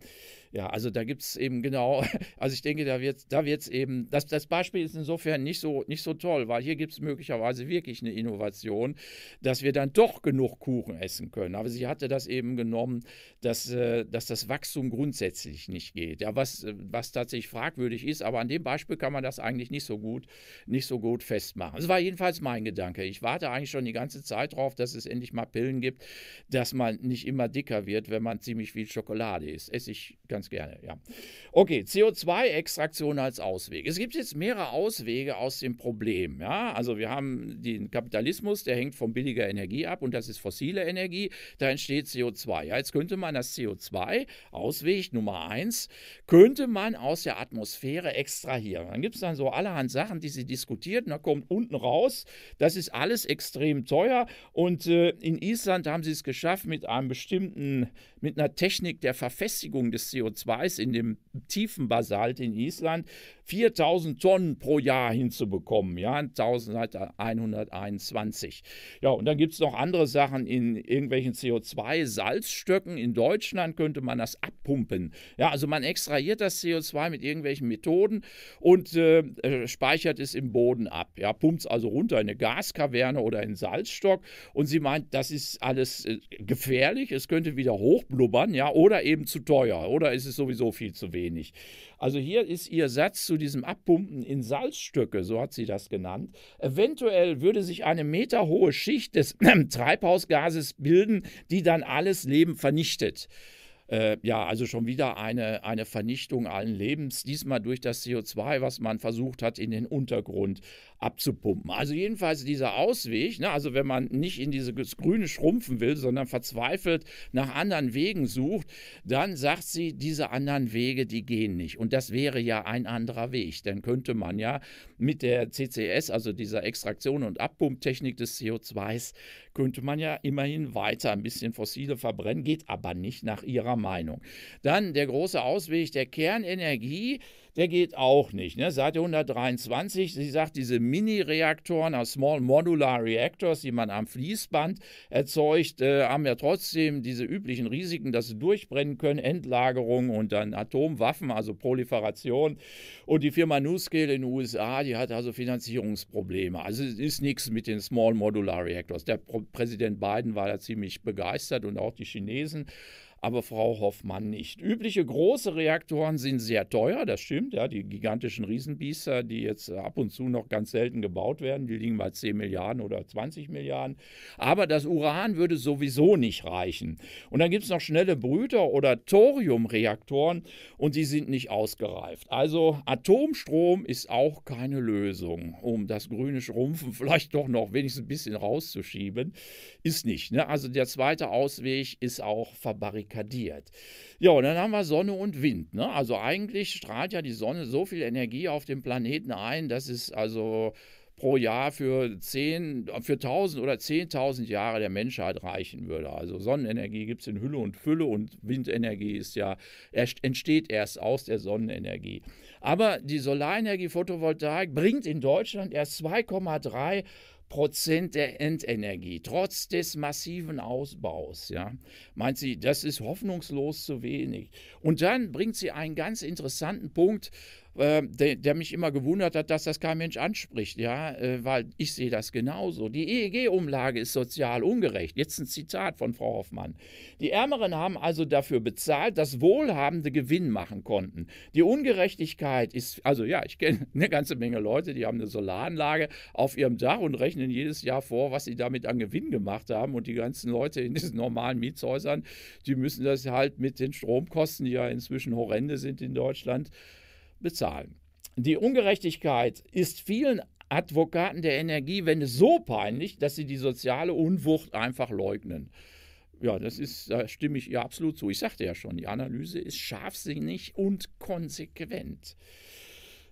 Ja, also da gibt es eben genau, also ich denke, da wird da wird's eben, das, das Beispiel ist insofern nicht so, nicht so toll, weil hier gibt es möglicherweise wirklich eine Innovation, dass wir dann doch genug Kuchen essen können. Aber sie hatte das eben genommen, dass, äh, dass das Wachstum grundsätzlich nicht geht. Ja, was, was tatsächlich fragwürdig ist, aber an dem Beispiel kann man das eigentlich nicht so gut, nicht so gut festmachen. Das war jedenfalls mein Gedanke. Ich warte eigentlich schon die ganze Zeit darauf, dass es endlich mal Pillen gibt, dass man nicht immer dicker wird, wenn man ziemlich viel Schokolade isst. Esse ich ganz ganz gerne, ja. Okay, CO2-Extraktion als Ausweg. Es gibt jetzt mehrere Auswege aus dem Problem, ja. Also wir haben den Kapitalismus, der hängt von billiger Energie ab und das ist fossile Energie, da entsteht CO2. Ja, jetzt könnte man das CO2, Ausweg Nummer eins, könnte man aus der Atmosphäre extrahieren. Dann gibt es dann so allerhand Sachen, die sie diskutiert und da kommt unten raus, das ist alles extrem teuer und äh, in Island haben sie es geschafft mit einem bestimmten, mit einer Technik der Verfestigung des CO2 CO2 in dem tiefen Basalt in Island 4000 Tonnen pro Jahr hinzubekommen. Ja, 1121. Ja, und dann gibt es noch andere Sachen in irgendwelchen CO2-Salzstöcken. In Deutschland könnte man das abpumpen. Ja, also man extrahiert das CO2 mit irgendwelchen Methoden und äh, äh, speichert es im Boden ab. Ja, pumpt es also runter in eine Gaskaverne oder in einen Salzstock. Und sie meint, das ist alles äh, gefährlich. Es könnte wieder hochblubbern, ja, oder eben zu teuer. Oder ist es sowieso viel zu wenig. Also hier ist ihr Satz zu diesem Abpumpen in Salzstücke, so hat sie das genannt, eventuell würde sich eine meterhohe Schicht des äh, Treibhausgases bilden, die dann alles Leben vernichtet. Äh, ja, also schon wieder eine, eine Vernichtung allen Lebens, diesmal durch das CO2, was man versucht hat, in den Untergrund abzupumpen. Also jedenfalls dieser Ausweg, ne, also wenn man nicht in dieses Grüne schrumpfen will, sondern verzweifelt nach anderen Wegen sucht, dann sagt sie, diese anderen Wege, die gehen nicht. Und das wäre ja ein anderer Weg. Dann könnte man ja mit der CCS, also dieser Extraktion und Abpumptechnik des CO2s, könnte man ja immerhin weiter ein bisschen fossile verbrennen, geht aber nicht nach ihrer Meinung. Dann der große Ausweg der Kernenergie der geht auch nicht. Ne? Seite 123, sie sagt, diese Mini-Reaktoren also Small Modular Reactors, die man am Fließband erzeugt, äh, haben ja trotzdem diese üblichen Risiken, dass sie durchbrennen können, Endlagerung und dann Atomwaffen, also Proliferation. Und die Firma NuScale in den USA, die hat also Finanzierungsprobleme. Also es ist nichts mit den Small Modular Reactors. Der Präsident Biden war da ziemlich begeistert und auch die Chinesen aber Frau Hoffmann nicht. Übliche große Reaktoren sind sehr teuer, das stimmt, ja, die gigantischen Riesenbiester, die jetzt ab und zu noch ganz selten gebaut werden, die liegen bei 10 Milliarden oder 20 Milliarden, aber das Uran würde sowieso nicht reichen. Und dann gibt es noch schnelle Brüter oder Thoriumreaktoren und die sind nicht ausgereift. Also Atomstrom ist auch keine Lösung, um das grüne Schrumpfen vielleicht doch noch wenigstens ein bisschen rauszuschieben, ist nicht. Ne? Also der zweite Ausweg ist auch verbarrikadiert verbarrikadiert. Ja, und dann haben wir Sonne und Wind. Ne? Also eigentlich strahlt ja die Sonne so viel Energie auf den Planeten ein, dass es also pro Jahr für 10, für 1000 oder 10.000 Jahre der Menschheit reichen würde. Also Sonnenenergie gibt es in Hülle und Fülle und Windenergie ist ja, entsteht erst aus der Sonnenenergie. Aber die Solarenergie Photovoltaik bringt in Deutschland erst 2,3 Prozent der Endenergie, trotz des massiven Ausbaus. Ja, meint sie, das ist hoffnungslos zu wenig. Und dann bringt sie einen ganz interessanten Punkt äh, der, der, mich immer gewundert hat, dass das kein Mensch anspricht, ja, äh, weil ich sehe das genauso. Die EEG-Umlage ist sozial ungerecht. Jetzt ein Zitat von Frau Hoffmann. Die Ärmeren haben also dafür bezahlt, dass Wohlhabende Gewinn machen konnten. Die Ungerechtigkeit ist, also ja, ich kenne eine ganze Menge Leute, die haben eine Solaranlage auf ihrem Dach und rechnen jedes Jahr vor, was sie damit an Gewinn gemacht haben und die ganzen Leute in diesen normalen Mietshäusern, die müssen das halt mit den Stromkosten, die ja inzwischen horrende sind in Deutschland, bezahlen. Die Ungerechtigkeit ist vielen Advokaten der Energiewende so peinlich, dass sie die soziale Unwucht einfach leugnen. Ja, das ist, da stimme ich ihr absolut zu. Ich sagte ja schon, die Analyse ist scharfsinnig und konsequent.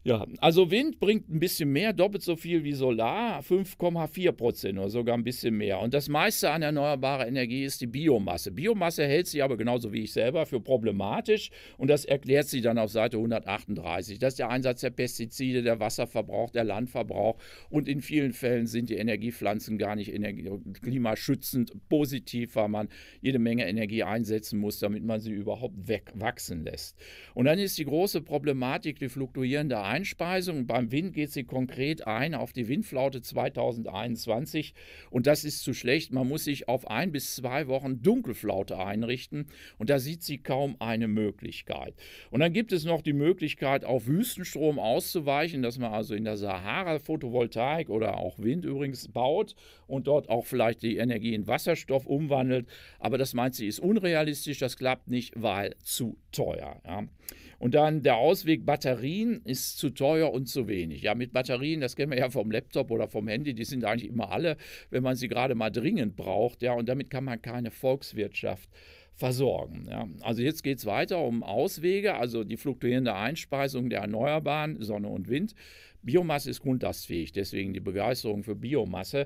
Ja, also Wind bringt ein bisschen mehr, doppelt so viel wie Solar, 5,4 Prozent oder sogar ein bisschen mehr. Und das meiste an erneuerbarer Energie ist die Biomasse. Biomasse hält sich aber genauso wie ich selber für problematisch und das erklärt sie dann auf Seite 138. Das ist der Einsatz der Pestizide, der Wasserverbrauch, der Landverbrauch und in vielen Fällen sind die Energiepflanzen gar nicht energie klimaschützend positiv, weil man jede Menge Energie einsetzen muss, damit man sie überhaupt wegwachsen lässt. Und dann ist die große Problematik die fluktuierende Einstellung Einspeisung. Beim Wind geht sie konkret ein auf die Windflaute 2021 und das ist zu schlecht. Man muss sich auf ein bis zwei Wochen Dunkelflaute einrichten und da sieht sie kaum eine Möglichkeit. Und dann gibt es noch die Möglichkeit, auf Wüstenstrom auszuweichen, dass man also in der Sahara Photovoltaik oder auch Wind übrigens baut und dort auch vielleicht die Energie in Wasserstoff umwandelt. Aber das meint sie ist unrealistisch, das klappt nicht, weil zu teuer. Ja. Und dann der Ausweg Batterien ist zu teuer und zu wenig. Ja, mit Batterien, das kennen wir ja vom Laptop oder vom Handy, die sind eigentlich immer alle, wenn man sie gerade mal dringend braucht. Ja, und damit kann man keine Volkswirtschaft versorgen. Ja. Also jetzt geht es weiter um Auswege, also die fluktuierende Einspeisung der Erneuerbaren, Sonne und Wind. Biomasse ist grundlastfähig, deswegen die Begeisterung für Biomasse.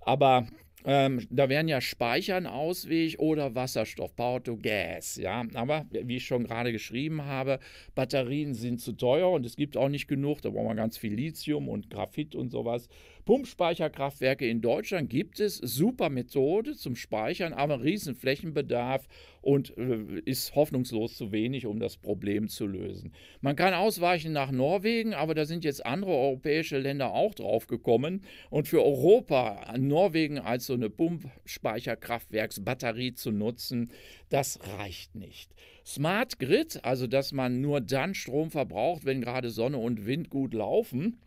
Aber ähm, da wären ja Speichern Ausweg oder Wasserstoff, Power to Gas. Ja? Aber wie ich schon gerade geschrieben habe, Batterien sind zu teuer und es gibt auch nicht genug. Da brauchen wir ganz viel Lithium und Graphit und sowas. Pumpspeicherkraftwerke in Deutschland gibt es. Super Methode zum Speichern, aber ein riesen Flächenbedarf und äh, ist hoffnungslos zu wenig, um das Problem zu lösen. Man kann ausweichen nach Norwegen, aber da sind jetzt andere europäische Länder auch drauf gekommen. Und für Europa, Norwegen als so eine Pumpspeicherkraftwerksbatterie zu nutzen, das reicht nicht. Smart Grid, also dass man nur dann Strom verbraucht, wenn gerade Sonne und Wind gut laufen,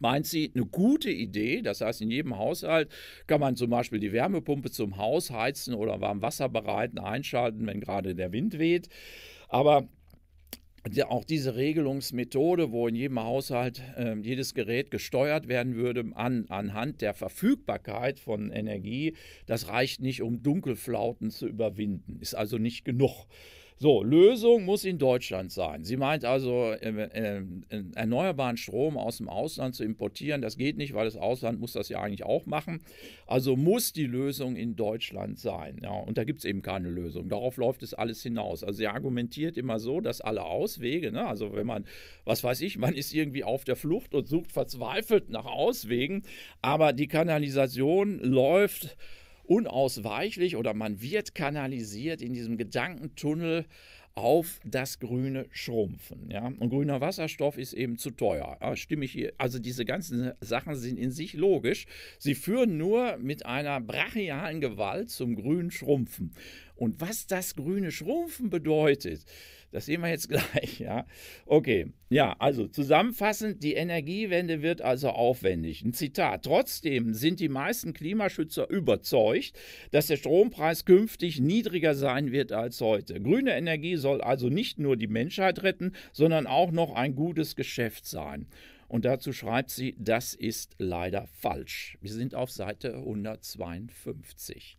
meint sie, eine gute Idee. Das heißt, in jedem Haushalt kann man zum Beispiel die Wärmepumpe zum Haus heizen oder warm Wasser bereiten, einschalten, wenn gerade der Wind weht. Aber auch diese Regelungsmethode, wo in jedem Haushalt äh, jedes Gerät gesteuert werden würde an, anhand der Verfügbarkeit von Energie, das reicht nicht, um Dunkelflauten zu überwinden, ist also nicht genug. So, Lösung muss in Deutschland sein. Sie meint also, äh, äh, erneuerbaren Strom aus dem Ausland zu importieren, das geht nicht, weil das Ausland muss das ja eigentlich auch machen. Also muss die Lösung in Deutschland sein. Ja, und da gibt es eben keine Lösung. Darauf läuft es alles hinaus. Also sie argumentiert immer so, dass alle Auswege, ne, also wenn man, was weiß ich, man ist irgendwie auf der Flucht und sucht verzweifelt nach Auswegen, aber die Kanalisation läuft unausweichlich oder man wird kanalisiert in diesem Gedankentunnel auf das grüne Schrumpfen. Ja? Und grüner Wasserstoff ist eben zu teuer. Ja, ah, stimme ich hier? Also diese ganzen Sachen sind in sich logisch. Sie führen nur mit einer brachialen Gewalt zum grünen Schrumpfen. Und was das grüne Schrumpfen bedeutet, das sehen wir jetzt gleich, ja. Okay, ja, also zusammenfassend, die Energiewende wird also aufwendig. Ein Zitat. Trotzdem sind die meisten Klimaschützer überzeugt, dass der Strompreis künftig niedriger sein wird als heute. Grüne Energie soll also nicht nur die Menschheit retten, sondern auch noch ein gutes Geschäft sein. Und dazu schreibt sie, das ist leider falsch. Wir sind auf Seite 152.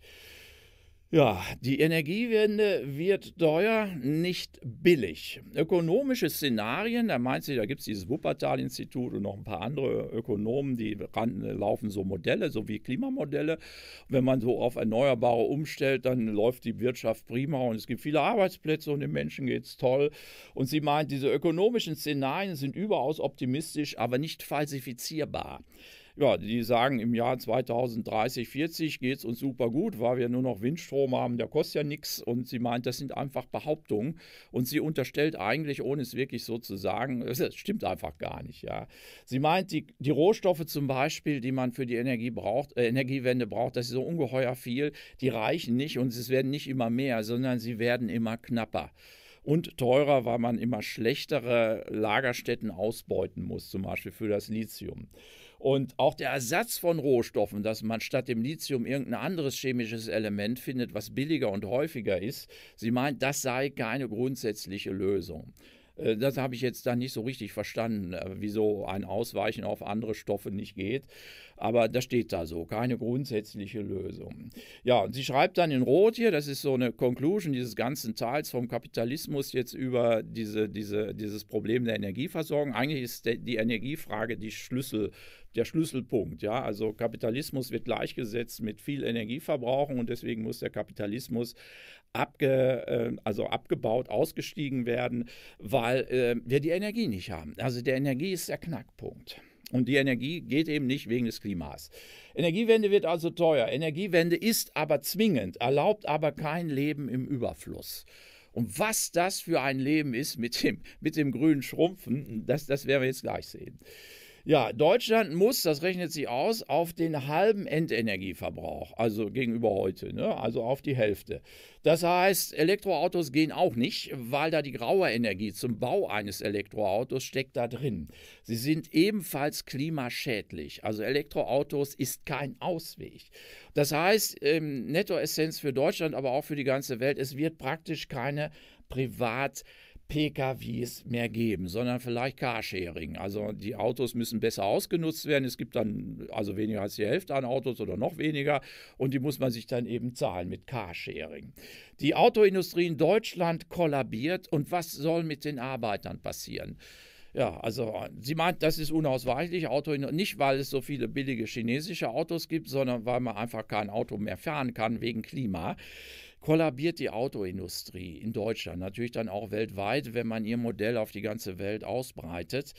Ja, die Energiewende wird teuer, nicht billig. Ökonomische Szenarien, da meint sie, da gibt es dieses Wuppertal-Institut und noch ein paar andere Ökonomen, die laufen so Modelle, so wie Klimamodelle. Wenn man so auf Erneuerbare umstellt, dann läuft die Wirtschaft prima und es gibt viele Arbeitsplätze und den Menschen geht es toll. Und sie meint, diese ökonomischen Szenarien sind überaus optimistisch, aber nicht falsifizierbar ja, die sagen, im Jahr 2030, 40 geht es uns super gut, weil wir nur noch Windstrom haben, der kostet ja nichts. Und sie meint, das sind einfach Behauptungen. Und sie unterstellt eigentlich, ohne es wirklich so zu sagen, das stimmt einfach gar nicht. Ja. Sie meint, die, die Rohstoffe zum Beispiel, die man für die Energie braucht, äh, Energiewende braucht, das ist so ungeheuer viel, die reichen nicht und es werden nicht immer mehr, sondern sie werden immer knapper und teurer, weil man immer schlechtere Lagerstätten ausbeuten muss, zum Beispiel für das Lithium. Und auch der Ersatz von Rohstoffen, dass man statt dem Lithium irgendein anderes chemisches Element findet, was billiger und häufiger ist, sie meint, das sei keine grundsätzliche Lösung. Äh, das habe ich jetzt dann nicht so richtig verstanden, äh, wieso ein Ausweichen auf andere Stoffe nicht geht. Aber das steht da so, keine grundsätzliche Lösung. Ja, und sie schreibt dann in Rot hier, das ist so eine Conclusion dieses ganzen Teils vom Kapitalismus jetzt über diese, diese, dieses Problem der Energieversorgung. Eigentlich ist die Energiefrage die Schlüssel, der Schlüsselpunkt. Ja? Also Kapitalismus wird gleichgesetzt mit viel Energieverbrauch und deswegen muss der Kapitalismus abge, äh, also abgebaut, ausgestiegen werden, weil äh, wir die Energie nicht haben. Also der Energie ist der Knackpunkt. Und die Energie geht eben nicht wegen des Klimas. Energiewende wird also teuer. Energiewende ist aber zwingend, erlaubt aber kein Leben im Überfluss. Und was das für ein Leben ist mit dem, mit dem grünen Schrumpfen, das, das werden wir jetzt gleich sehen. Ja, Deutschland muss, das rechnet sich aus, auf den halben Endenergieverbrauch, also gegenüber heute, ne? also auf die Hälfte. Das heißt, Elektroautos gehen auch nicht, weil da die graue Energie zum Bau eines Elektroautos steckt da drin. Sie sind ebenfalls klimaschädlich. Also Elektroautos ist kein Ausweg. Das heißt, ähm, Nettoessenz für Deutschland, aber auch für die ganze Welt, es wird praktisch keine Privat- PKWs mehr geben, sondern vielleicht Carsharing. Also die Autos müssen besser ausgenutzt werden. Es gibt dann also weniger als die Hälfte an Autos oder noch weniger und die muss man sich dann eben zahlen mit Carsharing. Die Autoindustrie in Deutschland kollabiert und was soll mit den Arbeitern passieren? Ja, also sie meint, das ist unausweichlich, Auto nicht, weil es so viele billige chinesische Autos gibt, sondern weil man einfach kein Auto mehr fahren kann wegen Klima kollabiert die Autoindustrie in Deutschland, natürlich dann auch weltweit, wenn man ihr Modell auf die ganze Welt ausbreitet.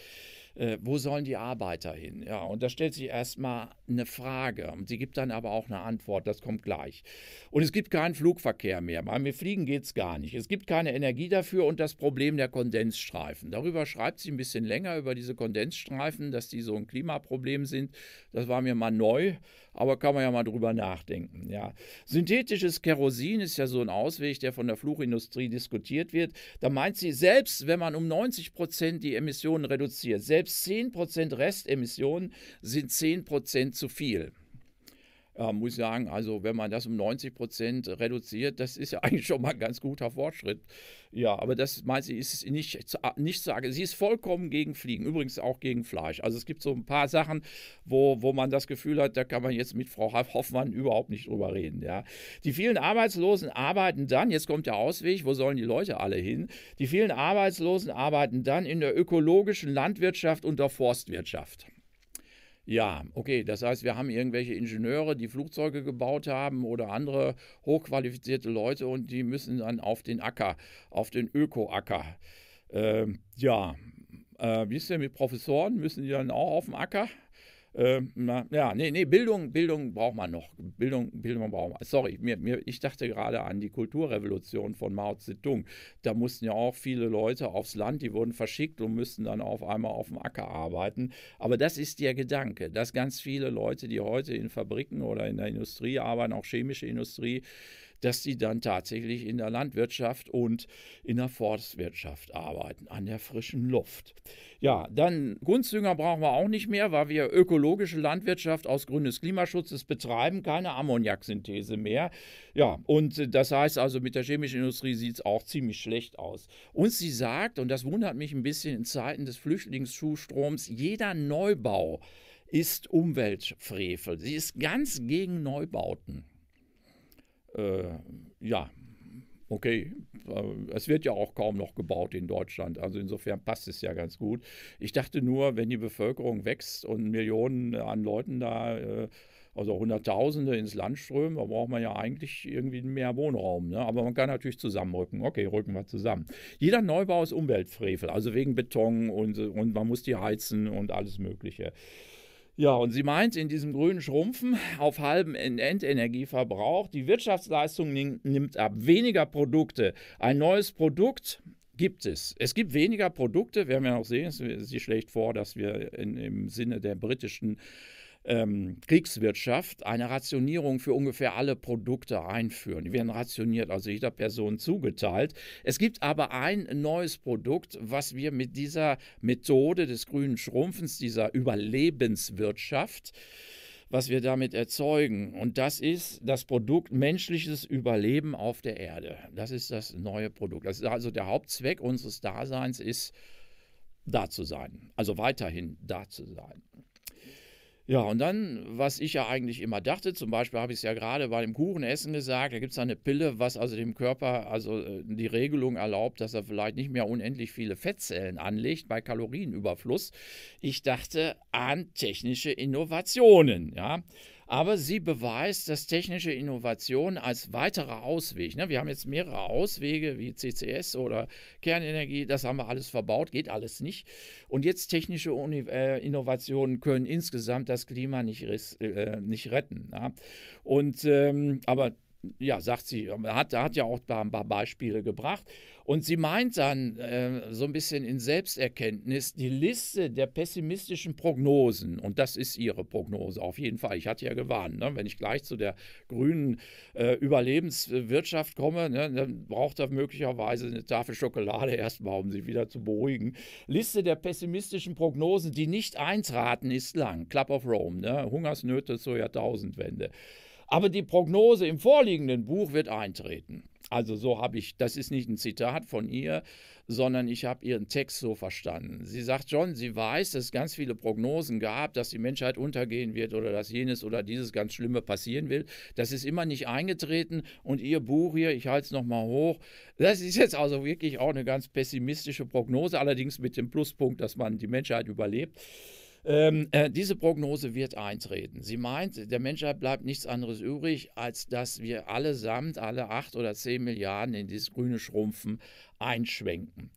Äh, wo sollen die Arbeiter hin? Ja, und da stellt sich erstmal eine Frage und sie gibt dann aber auch eine Antwort, das kommt gleich. Und es gibt keinen Flugverkehr mehr, bei mir fliegen geht es gar nicht. Es gibt keine Energie dafür und das Problem der Kondensstreifen. Darüber schreibt sie ein bisschen länger, über diese Kondensstreifen, dass die so ein Klimaproblem sind. Das war mir mal neu aber kann man ja mal drüber nachdenken. Ja. Synthetisches Kerosin ist ja so ein Ausweg, der von der Fluchindustrie diskutiert wird. Da meint sie, selbst wenn man um 90 Prozent die Emissionen reduziert, selbst 10 Prozent Restemissionen sind 10 Prozent zu viel äh, muss sagen, also wenn man das um 90 Prozent reduziert, das ist ja eigentlich schon mal ein ganz guter Fortschritt. Ja, aber das meint sie, ist nicht, nicht sage. Sie ist vollkommen gegen Fliegen, übrigens auch gegen Fleisch. Also es gibt so ein paar Sachen, wo, wo man das Gefühl hat, da kann man jetzt mit Frau Hoffmann überhaupt nicht drüber reden. Ja. Die vielen Arbeitslosen arbeiten dann, jetzt kommt der Ausweg, wo sollen die Leute alle hin? Die vielen Arbeitslosen arbeiten dann in der ökologischen Landwirtschaft und der Forstwirtschaft. Ja, okay, das heißt, wir haben irgendwelche Ingenieure, die Flugzeuge gebaut haben oder andere hochqualifizierte Leute und die müssen dann auf den Acker, auf den Öko-Acker. Ähm, ja, äh, wie ist denn mit Professoren? Müssen die dann auch auf den Acker? Ähm, na, ja, nee, nee, Bildung, Bildung braucht man noch. Bildung, Bildung braucht man. Sorry, mir, mir, ich dachte gerade an die Kulturrevolution von Mao Zedong. Da mussten ja auch viele Leute aufs Land, die wurden verschickt und müssten dann auf einmal auf dem Acker arbeiten. Aber das ist der Gedanke, dass ganz viele Leute, die heute in Fabriken oder in der Industrie arbeiten, auch chemische Industrie, dass sie dann tatsächlich in der Landwirtschaft und in der Forstwirtschaft arbeiten, an der frischen Luft. Ja, dann Gunstdünger brauchen wir auch nicht mehr, weil wir ökologische Landwirtschaft aus Gründen des Klimaschutzes betreiben, keine Ammoniaksynthese mehr. Ja, und äh, das heißt also, mit der chemischen Industrie sieht es auch ziemlich schlecht aus. Und sie sagt, und das wundert mich ein bisschen in Zeiten des Flüchtlingsschuhstroms, jeder Neubau ist Umweltfrevel. Sie ist ganz gegen Neubauten äh, ja, okay, äh, es wird ja auch kaum noch gebaut in Deutschland. Also insofern passt es ja ganz gut. Ich dachte nur, wenn die Bevölkerung wächst und Millionen an Leuten da, äh, also Hunderttausende ins Land strömen, da braucht man ja eigentlich irgendwie mehr Wohnraum. Ne? Aber man kann natürlich zusammenrücken. Okay, rücken wir zusammen. Jeder Neubau ist Umweltfrevel, also wegen Beton und, und man muss die heizen und alles Mögliche. Ja, und sie meint, in diesem grünen Schrumpfen auf halbem Endenergieverbrauch, die Wirtschaftsleistung nimmt ab, weniger Produkte. Ein neues Produkt gibt es. Es gibt weniger Produkte, werden wir noch sehen, sie schlägt vor, dass wir in, im Sinne der britischen äh, ähm, Kriegswirtschaft eine Rationierung für ungefähr alle Produkte einführen. Die werden rationiert, also jeder Person zugeteilt. Es gibt aber ein neues Produkt, was wir mit dieser Methode des grünen Schrumpfens, dieser Überlebenswirtschaft, was wir damit erzeugen. Und das ist das Produkt menschliches Überleben auf der Erde. Das ist das neue Produkt. Das ist also der Hauptzweck unseres Daseins ist, da zu sein. Also weiterhin da zu sein. Ja, und dann, was ich ja eigentlich immer dachte, zum Beispiel habe ich es ja gerade bei dem Kuchenessen gesagt, da gibt es eine Pille, was also dem Körper, also äh, die Regelung erlaubt, dass er vielleicht nicht mehr unendlich viele Fettzellen anlegt bei Kalorienüberfluss. Ich dachte an technische Innovationen, ja aber sie beweist, dass technische Innovation als weiterer Ausweg, ne, wir haben jetzt mehrere Auswege wie CCS oder Kernenergie, das haben wir alles verbaut, geht alles nicht. Und jetzt technische Uni äh, Innovationen können insgesamt das Klima nicht, äh, nicht retten. Ja. Und, ähm, aber ja, sagt sie, ähm, hat, hat ja auch ein paar Beispiele gebracht. Und sie meint dann äh, so ein bisschen in Selbsterkenntnis die Liste der pessimistischen Prognosen. Und das ist ihre Prognose, auf jeden Fall. Ich hatte ja gewarnt, ne? wenn ich gleich zu der grünen äh, Überlebenswirtschaft komme, ne, dann braucht er möglicherweise eine Tafel Schokolade erstmal, um sich wieder zu beruhigen. Liste der pessimistischen Prognosen, die nicht eintraten, ist lang. Club of Rome, ne? Hungersnöte zur Jahrtausendwende. Aber die Prognose im vorliegenden Buch wird eintreten. Also so habe ich, das ist nicht ein Zitat von ihr, sondern ich habe ihren Text so verstanden. Sie sagt schon, sie weiß, dass es ganz viele Prognosen gab, dass die Menschheit untergehen wird oder dass jenes oder dieses ganz Schlimme passieren will. Das ist immer nicht eingetreten und ihr Buch hier, ich halte es nochmal hoch, das ist jetzt also wirklich auch eine ganz pessimistische Prognose, allerdings mit dem Pluspunkt, dass man die Menschheit überlebt. Ähm, äh, diese Prognose wird eintreten. Sie meint, der Menschheit bleibt nichts anderes übrig, als dass wir allesamt alle acht oder zehn Milliarden in dieses grüne Schrumpfen einschwenken.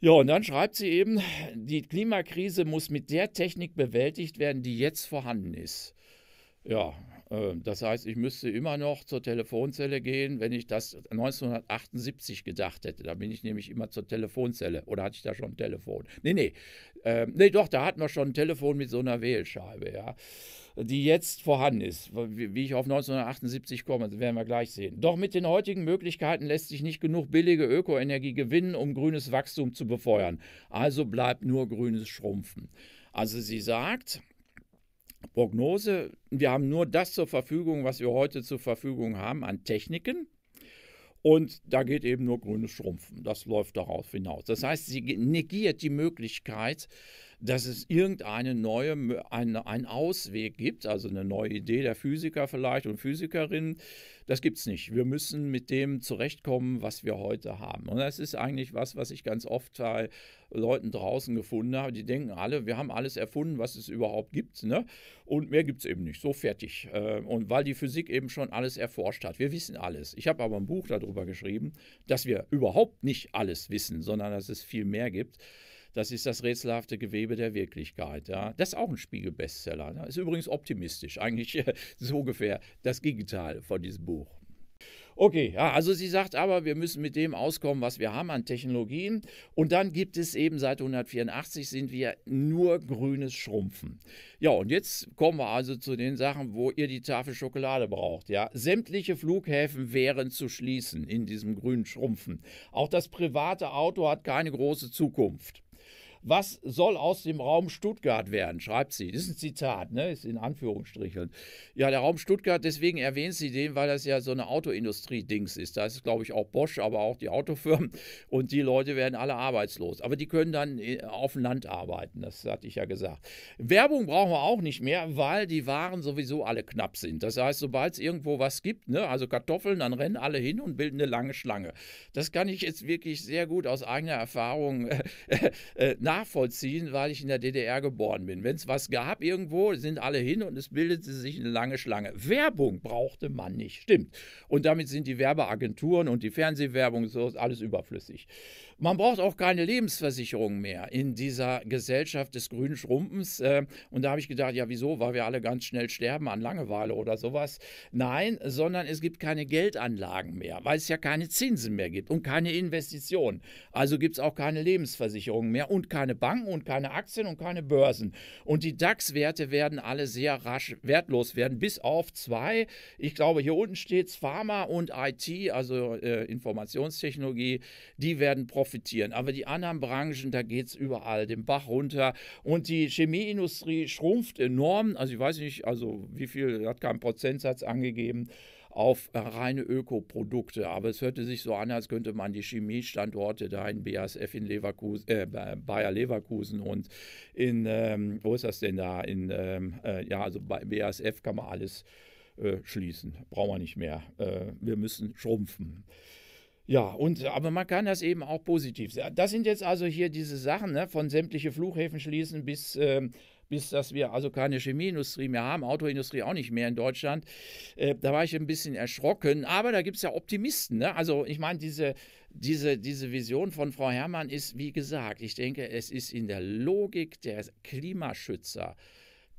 Ja, und dann schreibt sie eben, die Klimakrise muss mit der Technik bewältigt werden, die jetzt vorhanden ist. Ja, äh, das heißt, ich müsste immer noch zur Telefonzelle gehen, wenn ich das 1978 gedacht hätte. Da bin ich nämlich immer zur Telefonzelle. Oder hatte ich da schon ein Telefon? Nee, nee. Ähm, nee, doch, da hatten wir schon ein Telefon mit so einer Wählscheibe, ja. Die jetzt vorhanden ist. Wie ich auf 1978 komme, werden wir gleich sehen. Doch mit den heutigen Möglichkeiten lässt sich nicht genug billige Ökoenergie gewinnen, um grünes Wachstum zu befeuern. Also bleibt nur grünes Schrumpfen. Also sie sagt, Prognose, wir haben nur das zur Verfügung, was wir heute zur Verfügung haben an Techniken. Und da geht eben nur grünes Schrumpfen. Das läuft darauf hinaus. Das heißt, sie negiert die Möglichkeit, dass es irgendeine neue, eine, einen Ausweg gibt, also eine neue Idee der Physiker vielleicht und Physikerinnen. Das gibt es nicht. Wir müssen mit dem zurechtkommen, was wir heute haben. Und das ist eigentlich was, was ich ganz oft bei Leuten draußen gefunden habe. Die denken alle, wir haben alles erfunden, was es überhaupt gibt. Ne? Und mehr gibt es eben nicht. So fertig. Äh, und weil die Physik eben schon alles erforscht hat. Wir wissen alles. Ich habe aber ein Buch darüber geschrieben, dass wir überhaupt nicht alles wissen, sondern dass es viel mehr gibt. Das ist das rätselhafte Gewebe der Wirklichkeit. Ja. Das ist auch ein Spiegel-Bestseller. Ne? Ist übrigens optimistisch. Eigentlich äh, so ungefähr das Gegenteil von diesem Buch. Okay, ja, also sie sagt aber, wir müssen mit dem auskommen, was wir haben an Technologien. Und dann gibt es eben seit 184 sind wir nur grünes Schrumpfen. Ja, und jetzt kommen wir also zu den Sachen, wo ihr die Tafel Schokolade braucht. Ja, sämtliche Flughäfen wären zu schließen in diesem grünen Schrumpfen. Auch das private Auto hat keine große Zukunft. Was soll aus dem Raum Stuttgart werden, schreibt sie. Das ist ein Zitat, ne? ist in Anführungsstrichen. Ja, der Raum Stuttgart, deswegen erwähnt sie den, weil das ja so eine Autoindustrie-Dings ist. Da ist, glaube ich, auch Bosch, aber auch die Autofirmen. Und die Leute werden alle arbeitslos. Aber die können dann äh, auf dem Land arbeiten, das hatte ich ja gesagt. Werbung brauchen wir auch nicht mehr, weil die Waren sowieso alle knapp sind. Das heißt, sobald es irgendwo was gibt, ne, also Kartoffeln, dann rennen alle hin und bilden eine lange Schlange. Das kann ich jetzt wirklich sehr gut aus eigener Erfahrung äh, äh, nachvollziehen, weil ich in der DDR geboren bin. Wenn es was gab irgendwo, sind alle hin und es bildete sich eine lange Schlange. Werbung brauchte man nicht, stimmt. Und damit sind die Werbeagenturen und die Fernsehwerbung so alles überflüssig. Man braucht auch keine Lebensversicherung mehr in dieser Gesellschaft des grünen Schrumpens. Äh, und da habe ich gedacht, ja, wieso? Weil wir alle ganz schnell sterben an Langeweile oder sowas. Nein, sondern es gibt keine Geldanlagen mehr, weil es ja keine Zinsen mehr gibt und keine Investitionen. Also gibt es auch keine Lebensversicherung mehr und keine Banken und keine Aktien und keine Börsen. Und die DAX-Werte werden alle sehr rasch wertlos werden, bis auf zwei. Ich glaube, hier unten steht es Pharma und IT, also äh, Informationstechnologie, die werden profitieren profitieren. Aber die anderen Branchen, da geht es überall den Bach runter. Und die Chemieindustrie schrumpft enorm. Also ich weiß nicht, also wie viel, hat keinen Prozentsatz angegeben auf reine Ökoprodukte. Aber es hörte sich so an, als könnte man die Chemiestandorte da in BASF in Leverkusen, äh, Bayer Leverkusen und in, ähm, wo ist das denn da? In, ähm, äh, ja, also bei BASF kann man alles äh, schließen. Brauchen wir nicht mehr. Äh, wir müssen schrumpfen. Ja, und, äh, aber man kann das eben auch positiv sehen. Das sind jetzt also hier diese Sachen, ne, von sämtliche Flughäfen schließen bis, ähm, bis dass wir also keine Chemieindustrie mehr haben, Autoindustrie auch nicht mehr in Deutschland. Äh, da war ich ein bisschen erschrocken, aber da gibt es ja Optimisten. Ne? Also ich meine, diese, diese, diese Vision von Frau Herrmann ist, wie gesagt, ich denke, es ist in der Logik der Klimaschützer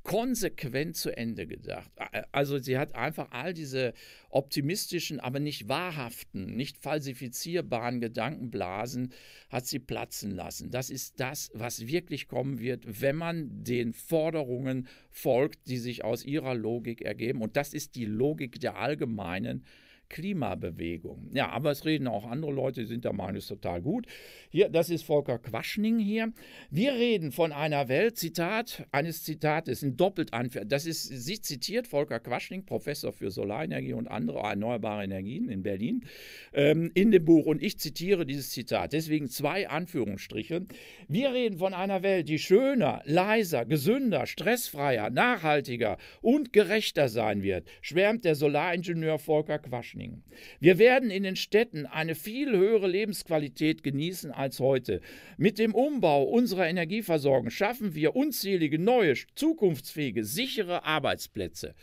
konsequent zu Ende gedacht. Äh, also sie hat einfach all diese optimistischen, aber nicht wahrhaften, nicht falsifizierbaren Gedankenblasen, hat sie platzen lassen. Das ist das, was wirklich kommen wird, wenn man den Forderungen folgt, die sich aus ihrer Logik ergeben. Und das ist die Logik der allgemeinen Klimabewegung. Ja, aber es reden auch andere Leute, die sind der Meinung, ist total gut. Hier, das ist Volker Quaschning hier. Wir reden von einer Welt, Zitat, eines Zitates, ein doppelt das ist, sie zitiert Volker Quaschning, Professor für Solarenergie und andere erneuerbare Energien in Berlin, ähm, in dem Buch. Und ich zitiere dieses Zitat, deswegen zwei Anführungsstriche. Wir reden von einer Welt, die schöner, leiser, gesünder, stressfreier, nachhaltiger und gerechter sein wird, schwärmt der Solaringenieur Volker Quaschning. Techniken. Wir werden in den Städten eine viel höhere Lebensqualität genießen als heute. Mit dem Umbau unserer Energieversorgung schaffen wir unzählige neue, zukunftsfähige, sichere Arbeitsplätze.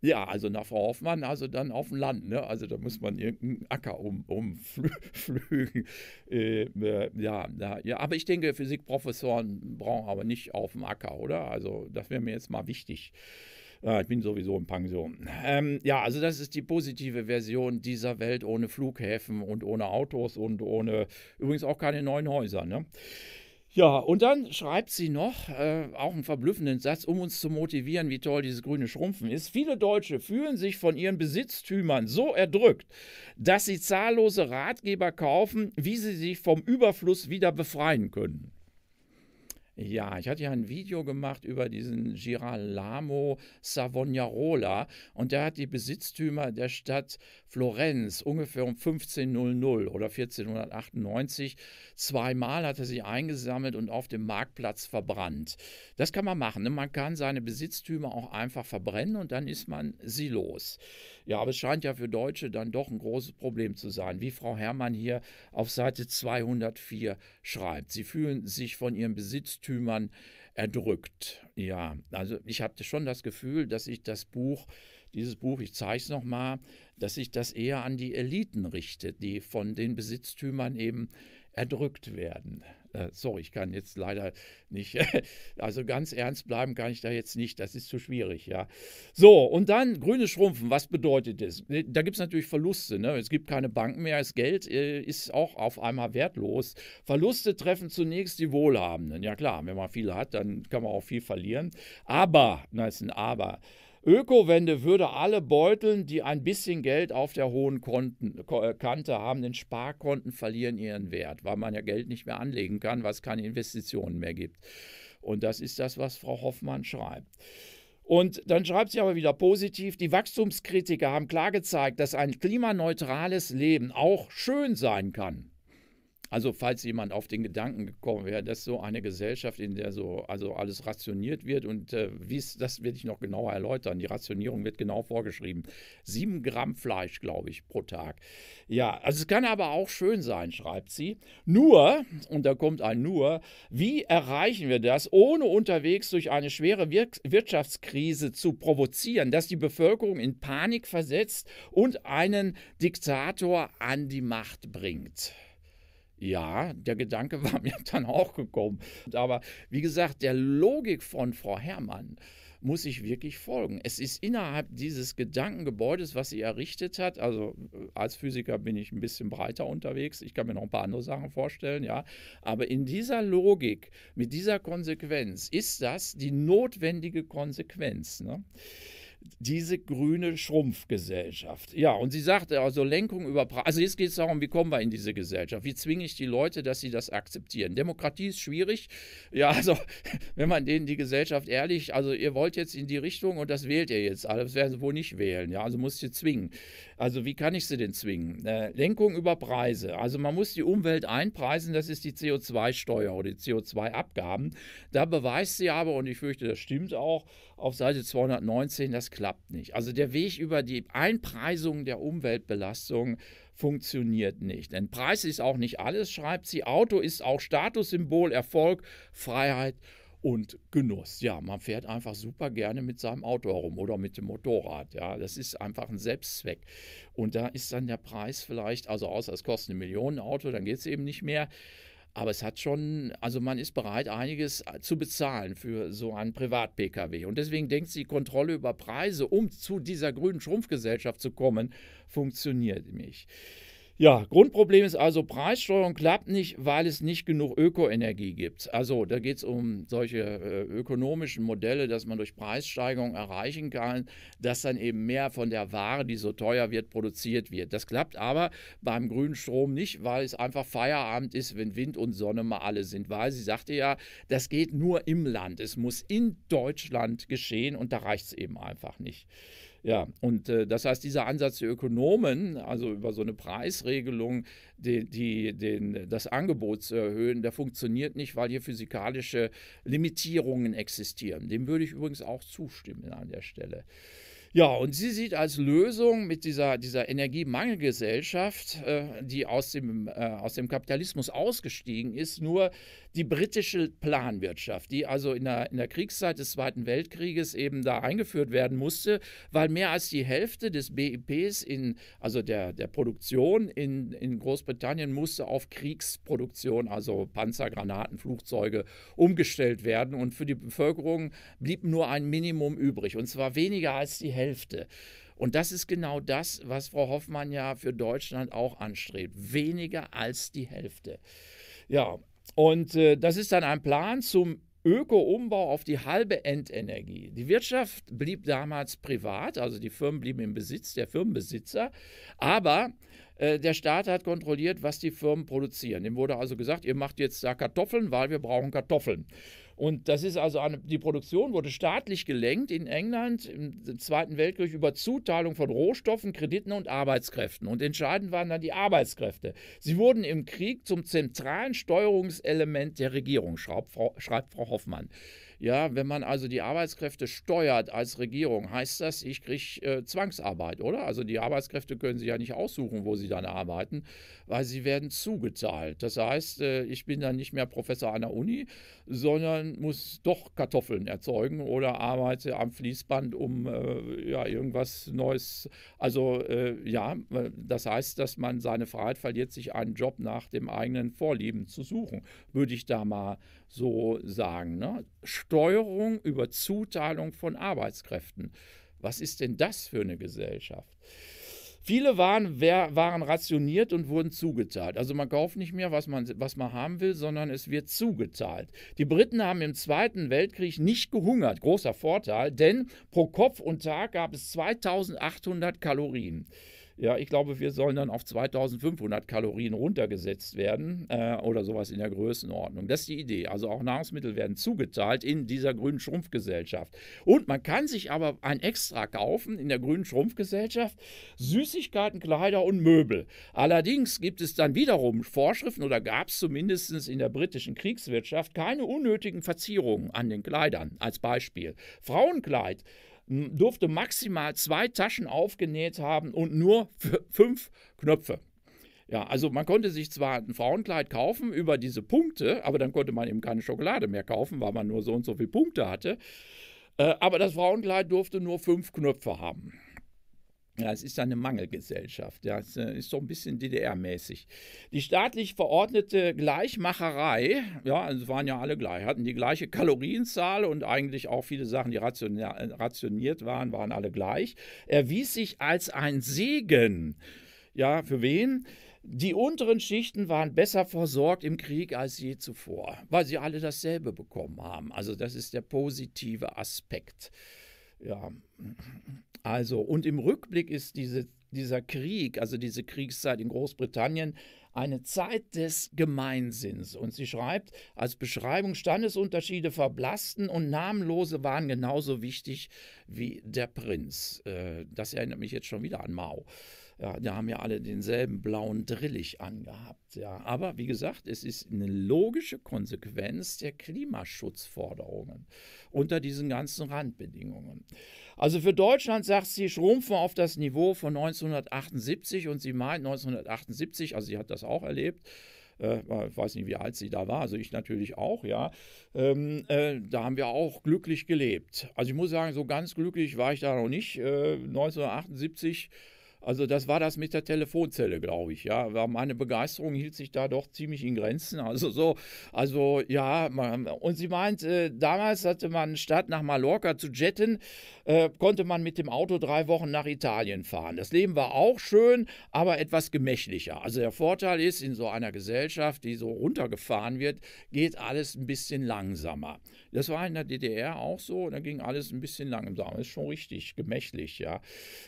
Ja, also nach Frau Hoffmann, also dann auf dem Land, ne? Also da muss man irgendeinen Acker um, umflügen. Äh, äh, ja, ja, aber ich denke, Physikprofessoren brauchen aber nicht auf dem Acker, oder? Also das wäre mir jetzt mal wichtig. Ja, ah, ich bin sowieso in Pension. Ähm, ja, also das ist die positive Version dieser Welt ohne Flughäfen und ohne Autos und ohne übrigens auch keine neuen Häuser. Ne? Ja, und dann schreibt sie noch, äh, auch einen verblüffenden Satz, um uns zu motivieren, wie toll dieses grüne Schrumpfen ist. Viele Deutsche fühlen sich von ihren Besitztümern so erdrückt, dass sie zahllose Ratgeber kaufen, wie sie sich vom Überfluss wieder befreien können. Ja, ich hatte ja ein Video gemacht über diesen Girolamo Savognarola und der hat die Besitztümer der Stadt Florenz ungefähr um 1500 oder 1498 zweimal hat er sie eingesammelt und auf dem Marktplatz verbrannt. Das kann man machen. Ne? Man kann seine Besitztümer auch einfach verbrennen und dann ist man sie los. Ja, aber es scheint ja für Deutsche dann doch ein großes Problem zu sein, wie Frau Herrmann hier auf Seite 204 schreibt. Sie fühlen sich von ihren Besitztümern erdrückt. Ja, also ich hatte schon das Gefühl, dass ich das Buch, dieses Buch, ich zeige es nochmal, dass sich das eher an die Eliten richtet, die von den Besitztümern eben erdrückt werden. Äh, sorry, ich kann jetzt leider nicht, also ganz ernst bleiben kann ich da jetzt nicht, das ist zu schwierig, ja. So, und dann grüne Schrumpfen, was bedeutet das? Ne, da gibt es natürlich Verluste, ne? es gibt keine Banken mehr, das Geld äh, ist auch auf einmal wertlos. Verluste treffen zunächst die Wohlhabenden, ja klar, wenn man viel hat, dann kann man auch viel verlieren, aber, na, ist ein Aber, Ökowende würde alle beuteln, die ein bisschen Geld auf der hohen Konten, äh, Kante haben. Denn Sparkonten verlieren ihren Wert, weil man ja Geld nicht mehr anlegen kann, weil es keine Investitionen mehr gibt. Und das ist das, was Frau Hoffmann schreibt. Und dann schreibt sie aber wieder positiv, die Wachstumskritiker haben klar gezeigt, dass ein klimaneutrales Leben auch schön sein kann. Also falls jemand auf den Gedanken gekommen wäre, dass so eine Gesellschaft, in der so also alles rationiert wird und äh, wie das werde ich noch genauer erläutern. Die Rationierung wird genau vorgeschrieben. Sieben Gramm Fleisch, glaube ich, pro Tag. Ja, also es kann aber auch schön sein, schreibt sie. Nur, und da kommt ein Nur, wie erreichen wir das, ohne unterwegs durch eine schwere wir Wirtschaftskrise zu provozieren, dass die Bevölkerung in Panik versetzt und einen Diktator an die Macht bringt? Ja, der Gedanke war mir dann auch gekommen. Aber wie gesagt, der Logik von Frau Herrmann muss ich wirklich folgen. Es ist innerhalb dieses Gedankengebäudes, was sie errichtet hat, also äh, als Physiker bin ich ein bisschen breiter unterwegs, ich kann mir noch ein paar andere Sachen vorstellen, ja, aber in dieser Logik, mit dieser Konsequenz, ist das die notwendige Konsequenz. Ne? diese grüne Schrumpfgesellschaft. Ja, und sie sagte also Lenkung über pra Also jetzt geht es darum, wie kommen wir in diese Gesellschaft? Wie zwinge ich die Leute, dass sie das akzeptieren? Demokratie ist schwierig. Ja, also wenn man denen die Gesellschaft ehrlich, also ihr wollt jetzt in die Richtung und das wählt ihr jetzt alle, das werden sie wohl nicht wählen. Ja, also musst sie zwingen. Also wie kann ich sie denn zwingen? Äh, Lenkung über Preise. Also man muss die Umwelt einpreisen, das ist die CO2-Steuer oder die CO2-Abgaben. Da beweist sie aber, und ich fürchte, das stimmt auch, auf Seite 219, das klappt nicht. Also der Weg über die Einpreisung der Umweltbelastung funktioniert nicht. Denn Preis ist auch nicht alles, schreibt sie. Auto ist auch Statussymbol, Erfolg, Freiheit und Genuss. Ja, man fährt einfach super gerne mit seinem Auto herum oder mit dem Motorrad. Ja, das ist einfach ein Selbstzweck. Und da ist dann der Preis vielleicht, also außer es kostet eine Million Auto, dann geht es eben nicht mehr. Aber es hat schon, also man ist bereit, einiges äh, zu bezahlen für so einen Privat-Pkw. Und deswegen denkt sie, Kontrolle über Preise, um zu dieser grünen Schrumpfgesellschaft zu kommen, funktioniert nicht. Ja, Grundproblem ist also, Preissteuerung klappt nicht, weil es nicht genug Ökoenergie gibt. Also da geht es um solche äh, ökonomischen Modelle, dass man durch Preissteigerung erreichen kann, dass dann eben mehr von der Ware, die so teuer wird, produziert wird. Das klappt aber beim grünen Strom nicht, weil es einfach Feierabend ist, wenn Wind und Sonne mal alle sind. Weil sie sagte ja, das geht nur im Land. Es muss in Deutschland geschehen und da reicht es eben einfach nicht. Ja, und äh, das heißt, dieser Ansatz der Ökonomen, also über so eine Preisregelung, die, die, den, das Angebot zu erhöhen, der funktioniert nicht, weil hier physikalische Limitierungen existieren. Dem würde ich übrigens auch zustimmen an der Stelle. Ja, und sie sieht als Lösung mit dieser, dieser Energiemangelgesellschaft, äh, die aus dem, äh, aus dem Kapitalismus ausgestiegen ist, nur die britische Planwirtschaft, die also in der, in der Kriegszeit des Zweiten Weltkrieges eben da eingeführt werden musste, weil mehr als die Hälfte des BIPs, in, also der, der Produktion in, in Großbritannien, musste auf Kriegsproduktion, also Panzer, Granaten, Flugzeuge, umgestellt werden. Und für die Bevölkerung blieb nur ein Minimum übrig, und zwar weniger als die Hälfte. Hälfte. Und das ist genau das, was Frau Hoffmann ja für Deutschland auch anstrebt. Weniger als die Hälfte. Ja, und äh, das ist dann ein Plan zum Öko-Umbau auf die halbe Endenergie. Die Wirtschaft blieb damals privat, also die Firmen blieben im Besitz der Firmenbesitzer, aber äh, der Staat hat kontrolliert, was die Firmen produzieren. Dem wurde also gesagt, ihr macht jetzt da Kartoffeln, weil wir brauchen Kartoffeln. Und das ist also eine, die Produktion wurde staatlich gelenkt in England im Zweiten Weltkrieg über Zuteilung von Rohstoffen, Krediten und Arbeitskräften. Und entscheidend waren dann die Arbeitskräfte. Sie wurden im Krieg zum zentralen Steuerungselement der Regierung, schreibt Frau, schreibt Frau Hoffmann. Ja, wenn man also die Arbeitskräfte steuert als Regierung, heißt das, ich kriege äh, Zwangsarbeit, oder? Also die Arbeitskräfte können sich ja nicht aussuchen, wo sie dann arbeiten, weil sie werden zugeteilt. Das heißt, äh, ich bin dann nicht mehr Professor an der Uni, sondern muss doch Kartoffeln erzeugen oder arbeite am Fließband, um äh, ja irgendwas Neues. Also äh, ja, das heißt, dass man seine Freiheit verliert, sich einen Job nach dem eigenen Vorlieben zu suchen. Würde ich da mal so sagen. Ne? Steuerung über Zuteilung von Arbeitskräften. Was ist denn das für eine Gesellschaft? Viele waren, waren rationiert und wurden zugeteilt. Also man kauft nicht mehr, was man, was man haben will, sondern es wird zugeteilt. Die Briten haben im Zweiten Weltkrieg nicht gehungert. Großer Vorteil, denn pro Kopf und Tag gab es 2800 Kalorien. Ja, ich glaube, wir sollen dann auf 2500 Kalorien runtergesetzt werden äh, oder sowas in der Größenordnung. Das ist die Idee. Also auch Nahrungsmittel werden zugeteilt in dieser grünen Schrumpfgesellschaft. Und man kann sich aber ein Extra kaufen in der grünen Schrumpfgesellschaft: Süßigkeiten, Kleider und Möbel. Allerdings gibt es dann wiederum Vorschriften oder gab es zumindest in der britischen Kriegswirtschaft keine unnötigen Verzierungen an den Kleidern. Als Beispiel: Frauenkleid durfte maximal zwei Taschen aufgenäht haben und nur fünf Knöpfe. Ja, also man konnte sich zwar ein Frauenkleid kaufen über diese Punkte, aber dann konnte man eben keine Schokolade mehr kaufen, weil man nur so und so viele Punkte hatte. Äh, aber das Frauenkleid durfte nur fünf Knöpfe haben. Ja, es ist eine Mangelgesellschaft. Ja, es äh, ist so ein bisschen DDR-mäßig. Die staatlich verordnete Gleichmacherei, ja, also es waren ja alle gleich, hatten die gleiche Kalorienzahl und eigentlich auch viele Sachen, die äh, rationiert waren, waren alle gleich, erwies sich als ein Segen. Ja, für wen? Die unteren Schichten waren besser versorgt im Krieg als je zuvor, weil sie alle dasselbe bekommen haben. Also das ist der positive Aspekt. Ja. Also, und im Rückblick ist diese, dieser Krieg, also diese Kriegszeit in Großbritannien, eine Zeit des Gemeinsinns. Und sie schreibt, als Beschreibung Standesunterschiede verblassten und Namenlose waren genauso wichtig wie der Prinz. Äh, das erinnert mich jetzt schon wieder an Mao. Ja, da haben ja alle denselben blauen Drillig angehabt. Ja. Aber wie gesagt, es ist eine logische Konsequenz der Klimaschutzforderungen unter diesen ganzen Randbedingungen. Also für Deutschland sagt sie, schrumpfen auf das Niveau von 1978 und sie meint 1978, also sie hat das auch erlebt, äh, ich weiß nicht, wie alt sie da war, also ich natürlich auch, ja, ähm, äh, da haben wir auch glücklich gelebt. Also ich muss sagen, so ganz glücklich war ich da noch nicht. Äh, 1978 also das war das mit der Telefonzelle, glaube ich. Ja, meine Begeisterung hielt sich da doch ziemlich in Grenzen. Also so, also ja. Man, und sie meint, äh, damals hatte man statt nach Mallorca zu jetten, äh, konnte man mit dem Auto drei Wochen nach Italien fahren. Das Leben war auch schön, aber etwas gemächlicher. Also der Vorteil ist, in so einer Gesellschaft, die so runtergefahren wird, geht alles ein bisschen langsamer. Das war in der DDR auch so, da ging alles ein bisschen langsam. Ist schon richtig gemächlich, ja.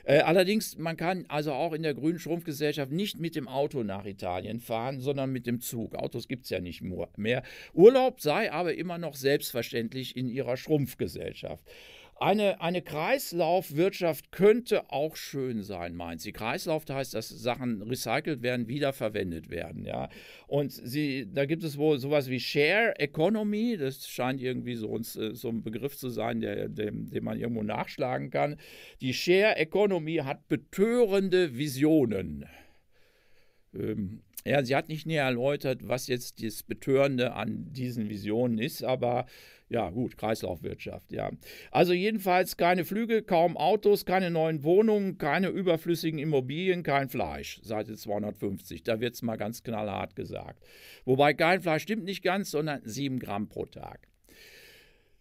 Äh, allerdings, man kann also auch in der grünen Schrumpfgesellschaft nicht mit dem Auto nach Italien fahren, sondern mit dem Zug. Autos gibt es ja nicht mehr. Urlaub sei aber immer noch selbstverständlich in ihrer Schrumpfgesellschaft. Eine, eine Kreislaufwirtschaft könnte auch schön sein, meint sie. Kreislauf heißt, dass Sachen recycelt werden, wiederverwendet werden. Ja? Und sie, da gibt es wohl sowas wie Share Economy. Das scheint irgendwie so, äh, so ein Begriff zu sein, der, dem, dem man irgendwo nachschlagen kann. Die Share Economy hat betörende Visionen. Ähm, ja, sie hat nicht näher erläutert, was jetzt das Betörende an diesen Visionen ist, aber ja, gut, Kreislaufwirtschaft, ja. Also jedenfalls keine Flüge, kaum Autos, keine neuen Wohnungen, keine überflüssigen Immobilien, kein Fleisch. Seite 250, da wird es mal ganz knallhart gesagt. Wobei kein Fleisch stimmt nicht ganz, sondern 7 Gramm pro Tag.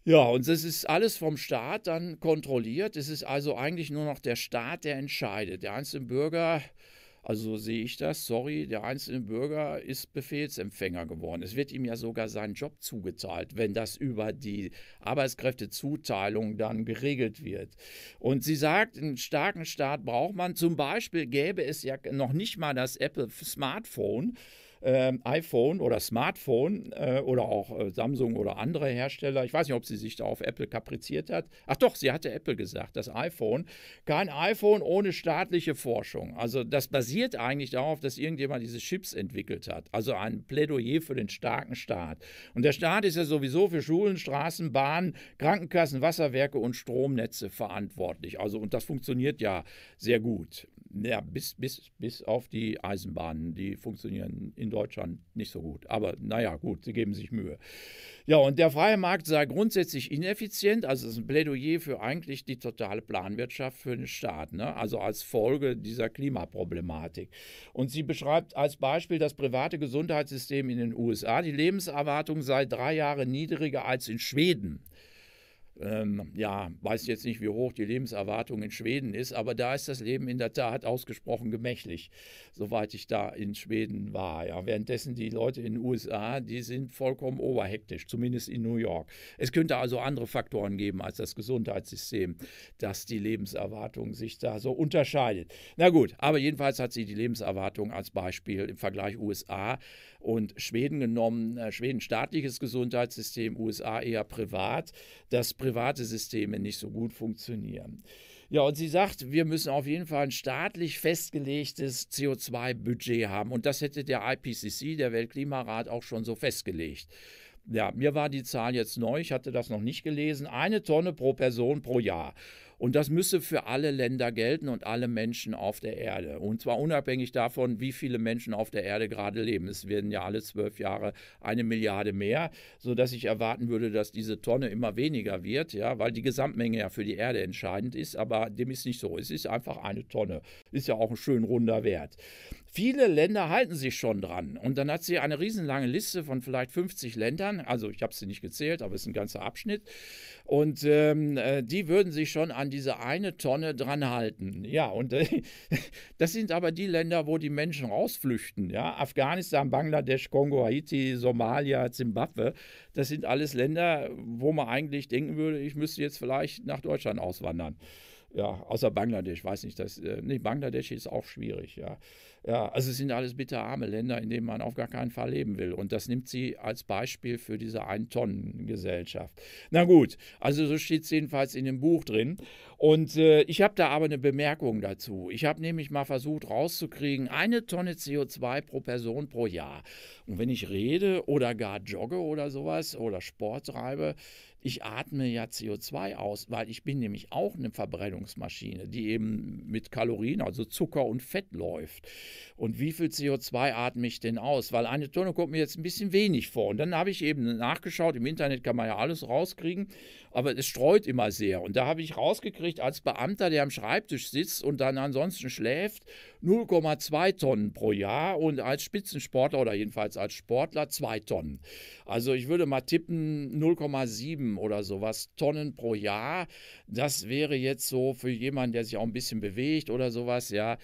Ja, und das ist alles vom Staat dann kontrolliert. Es ist also eigentlich nur noch der Staat, der entscheidet. Der einzelne Bürger also sehe ich das, sorry, der einzelne Bürger ist Befehlsempfänger geworden. Es wird ihm ja sogar sein Job zugeteilt, wenn das über die Arbeitskräftezuteilung dann geregelt wird. Und sie sagt, einen starken Staat braucht man. Zum Beispiel gäbe es ja noch nicht mal das Apple Smartphone ähm, iPhone oder Smartphone äh, oder auch äh, Samsung oder andere Hersteller, ich weiß nicht, ob sie sich da auf Apple kapriziert hat. Ach doch, sie hatte Apple gesagt, das iPhone. Kein iPhone ohne staatliche Forschung. Also das basiert eigentlich darauf, dass irgendjemand diese Chips entwickelt hat. Also ein Plädoyer für den starken Staat. Und der Staat ist ja sowieso für Schulen, Straßen, Bahnen, Krankenkassen, Wasserwerke und Stromnetze verantwortlich. Also und das funktioniert ja sehr gut ja, bis, bis, bis auf die Eisenbahnen, die funktionieren in Deutschland nicht so gut. Aber naja, gut, sie geben sich Mühe. Ja, und der freie Markt sei grundsätzlich ineffizient. Also es ist ein Plädoyer für eigentlich die totale Planwirtschaft für den Staat. Ne? Also als Folge dieser Klimaproblematik. Und sie beschreibt als Beispiel das private Gesundheitssystem in den USA. Die Lebenserwartung sei drei Jahre niedriger als in Schweden ähm, ja, weiß jetzt nicht, wie hoch die Lebenserwartung in Schweden ist, aber da ist das Leben in der Tat ausgesprochen gemächlich, soweit ich da in Schweden war. Ja. Währenddessen die Leute in den USA, die sind vollkommen oberhektisch, zumindest in New York. Es könnte also andere Faktoren geben als das Gesundheitssystem, dass die Lebenserwartung sich da so unterscheidet. Na gut, aber jedenfalls hat sie die Lebenserwartung als Beispiel im Vergleich USA und Schweden genommen. Äh, Schweden staatliches Gesundheitssystem, USA eher privat. Das private Systeme nicht so gut funktionieren. Ja, und sie sagt, wir müssen auf jeden Fall ein staatlich festgelegtes CO2-Budget haben. Und das hätte der IPCC, der Weltklimarat, auch schon so festgelegt. Ja, mir war die Zahl jetzt neu, ich hatte das noch nicht gelesen. Eine Tonne pro Person pro Jahr. Und das müsse für alle Länder gelten und alle Menschen auf der Erde. Und zwar unabhängig davon, wie viele Menschen auf der Erde gerade leben. Es werden ja alle zwölf Jahre eine Milliarde mehr, sodass ich erwarten würde, dass diese Tonne immer weniger wird, ja, weil die Gesamtmenge ja für die Erde entscheidend ist. Aber dem ist nicht so. Es ist einfach eine Tonne. Ist ja auch ein schön runder Wert. Viele Länder halten sich schon dran. Und dann hat sie eine riesenlange Liste von vielleicht 50 Ländern. Also ich habe sie nicht gezählt, aber es ist ein ganzer Abschnitt. Und ähm, äh, die würden sich schon an diese eine Tonne dran halten. Ja, und äh, das sind aber die Länder, wo die Menschen rausflüchten. Ja? Afghanistan, Bangladesch, Kongo, Haiti, Somalia, Zimbabwe. Das sind alles Länder, wo man eigentlich denken würde, ich müsste jetzt vielleicht nach Deutschland auswandern. Ja, außer Bangladesch, weiß nicht, das, äh, nee, Bangladesch ist auch schwierig, ja. Ja, also es sind alles bitterarme Länder, in denen man auf gar keinen Fall leben will. Und das nimmt sie als Beispiel für diese Ein-Tonnen-Gesellschaft. Na gut, also so steht es jedenfalls in dem Buch drin. Und äh, ich habe da aber eine Bemerkung dazu. Ich habe nämlich mal versucht rauszukriegen, eine Tonne CO2 pro Person pro Jahr. Und wenn ich rede oder gar jogge oder sowas oder Sport treibe, ich atme ja CO2 aus, weil ich bin nämlich auch eine Verbrennungsmaschine, die eben mit Kalorien, also Zucker und Fett läuft. Und wie viel CO2 atme ich denn aus? Weil eine Tonne kommt mir jetzt ein bisschen wenig vor. Und dann habe ich eben nachgeschaut, im Internet kann man ja alles rauskriegen aber es streut immer sehr. Und da habe ich rausgekriegt, als Beamter, der am Schreibtisch sitzt und dann ansonsten schläft, 0,2 Tonnen pro Jahr und als Spitzensportler oder jedenfalls als Sportler 2 Tonnen. Also ich würde mal tippen 0,7 oder sowas Tonnen pro Jahr. Das wäre jetzt so für jemanden, der sich auch ein bisschen bewegt oder sowas, ja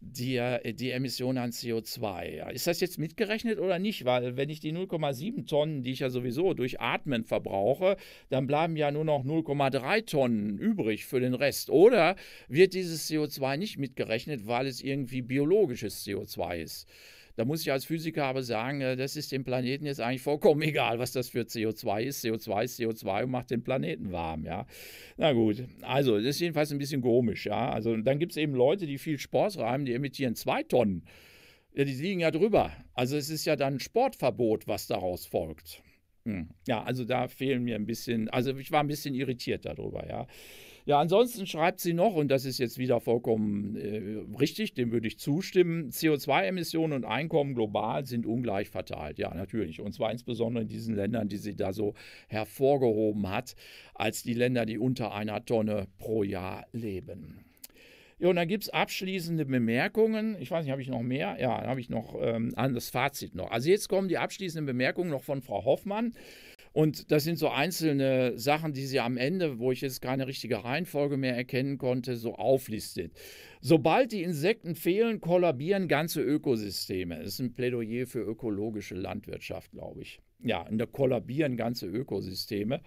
die, äh, die Emission an CO2. Ist das jetzt mitgerechnet oder nicht? Weil wenn ich die 0,7 Tonnen, die ich ja sowieso durch Atmen verbrauche, dann bleiben ja nur noch 0,3 Tonnen übrig für den Rest. Oder wird dieses CO2 nicht mitgerechnet, weil es irgendwie biologisches CO2 ist? Da muss ich als Physiker aber sagen, äh, das ist dem Planeten jetzt eigentlich vollkommen egal, was das für CO2 ist. CO2 ist CO2 und macht den Planeten warm, ja. Na gut, also das ist jedenfalls ein bisschen komisch, ja. Also dann gibt es eben Leute, die viel Sport reiben, die emittieren zwei Tonnen. Ja, die liegen ja drüber. Also es ist ja dann ein Sportverbot, was daraus folgt. Hm. Ja, also da fehlen mir ein bisschen, also ich war ein bisschen irritiert darüber, ja. Ja, ansonsten schreibt sie noch, und das ist jetzt wieder vollkommen äh, richtig, dem würde ich zustimmen, CO2-Emissionen und Einkommen global sind ungleich verteilt. Ja, natürlich. Und zwar insbesondere in diesen Ländern, die sie da so hervorgehoben hat, als die Länder, die unter einer Tonne pro Jahr leben. Ja, und dann gibt es abschließende Bemerkungen. Ich weiß nicht, habe ich noch mehr? Ja, habe ich noch ähm, das Fazit noch. Also jetzt kommen die abschließenden Bemerkungen noch von Frau Hoffmann. Und das sind so einzelne Sachen, die sie am Ende, wo ich jetzt keine richtige Reihenfolge mehr erkennen konnte, so auflistet. Sobald die Insekten fehlen, kollabieren ganze Ökosysteme. Das ist ein Plädoyer für ökologische Landwirtschaft, glaube ich. Ja, in der kollabieren ganze Ökosysteme.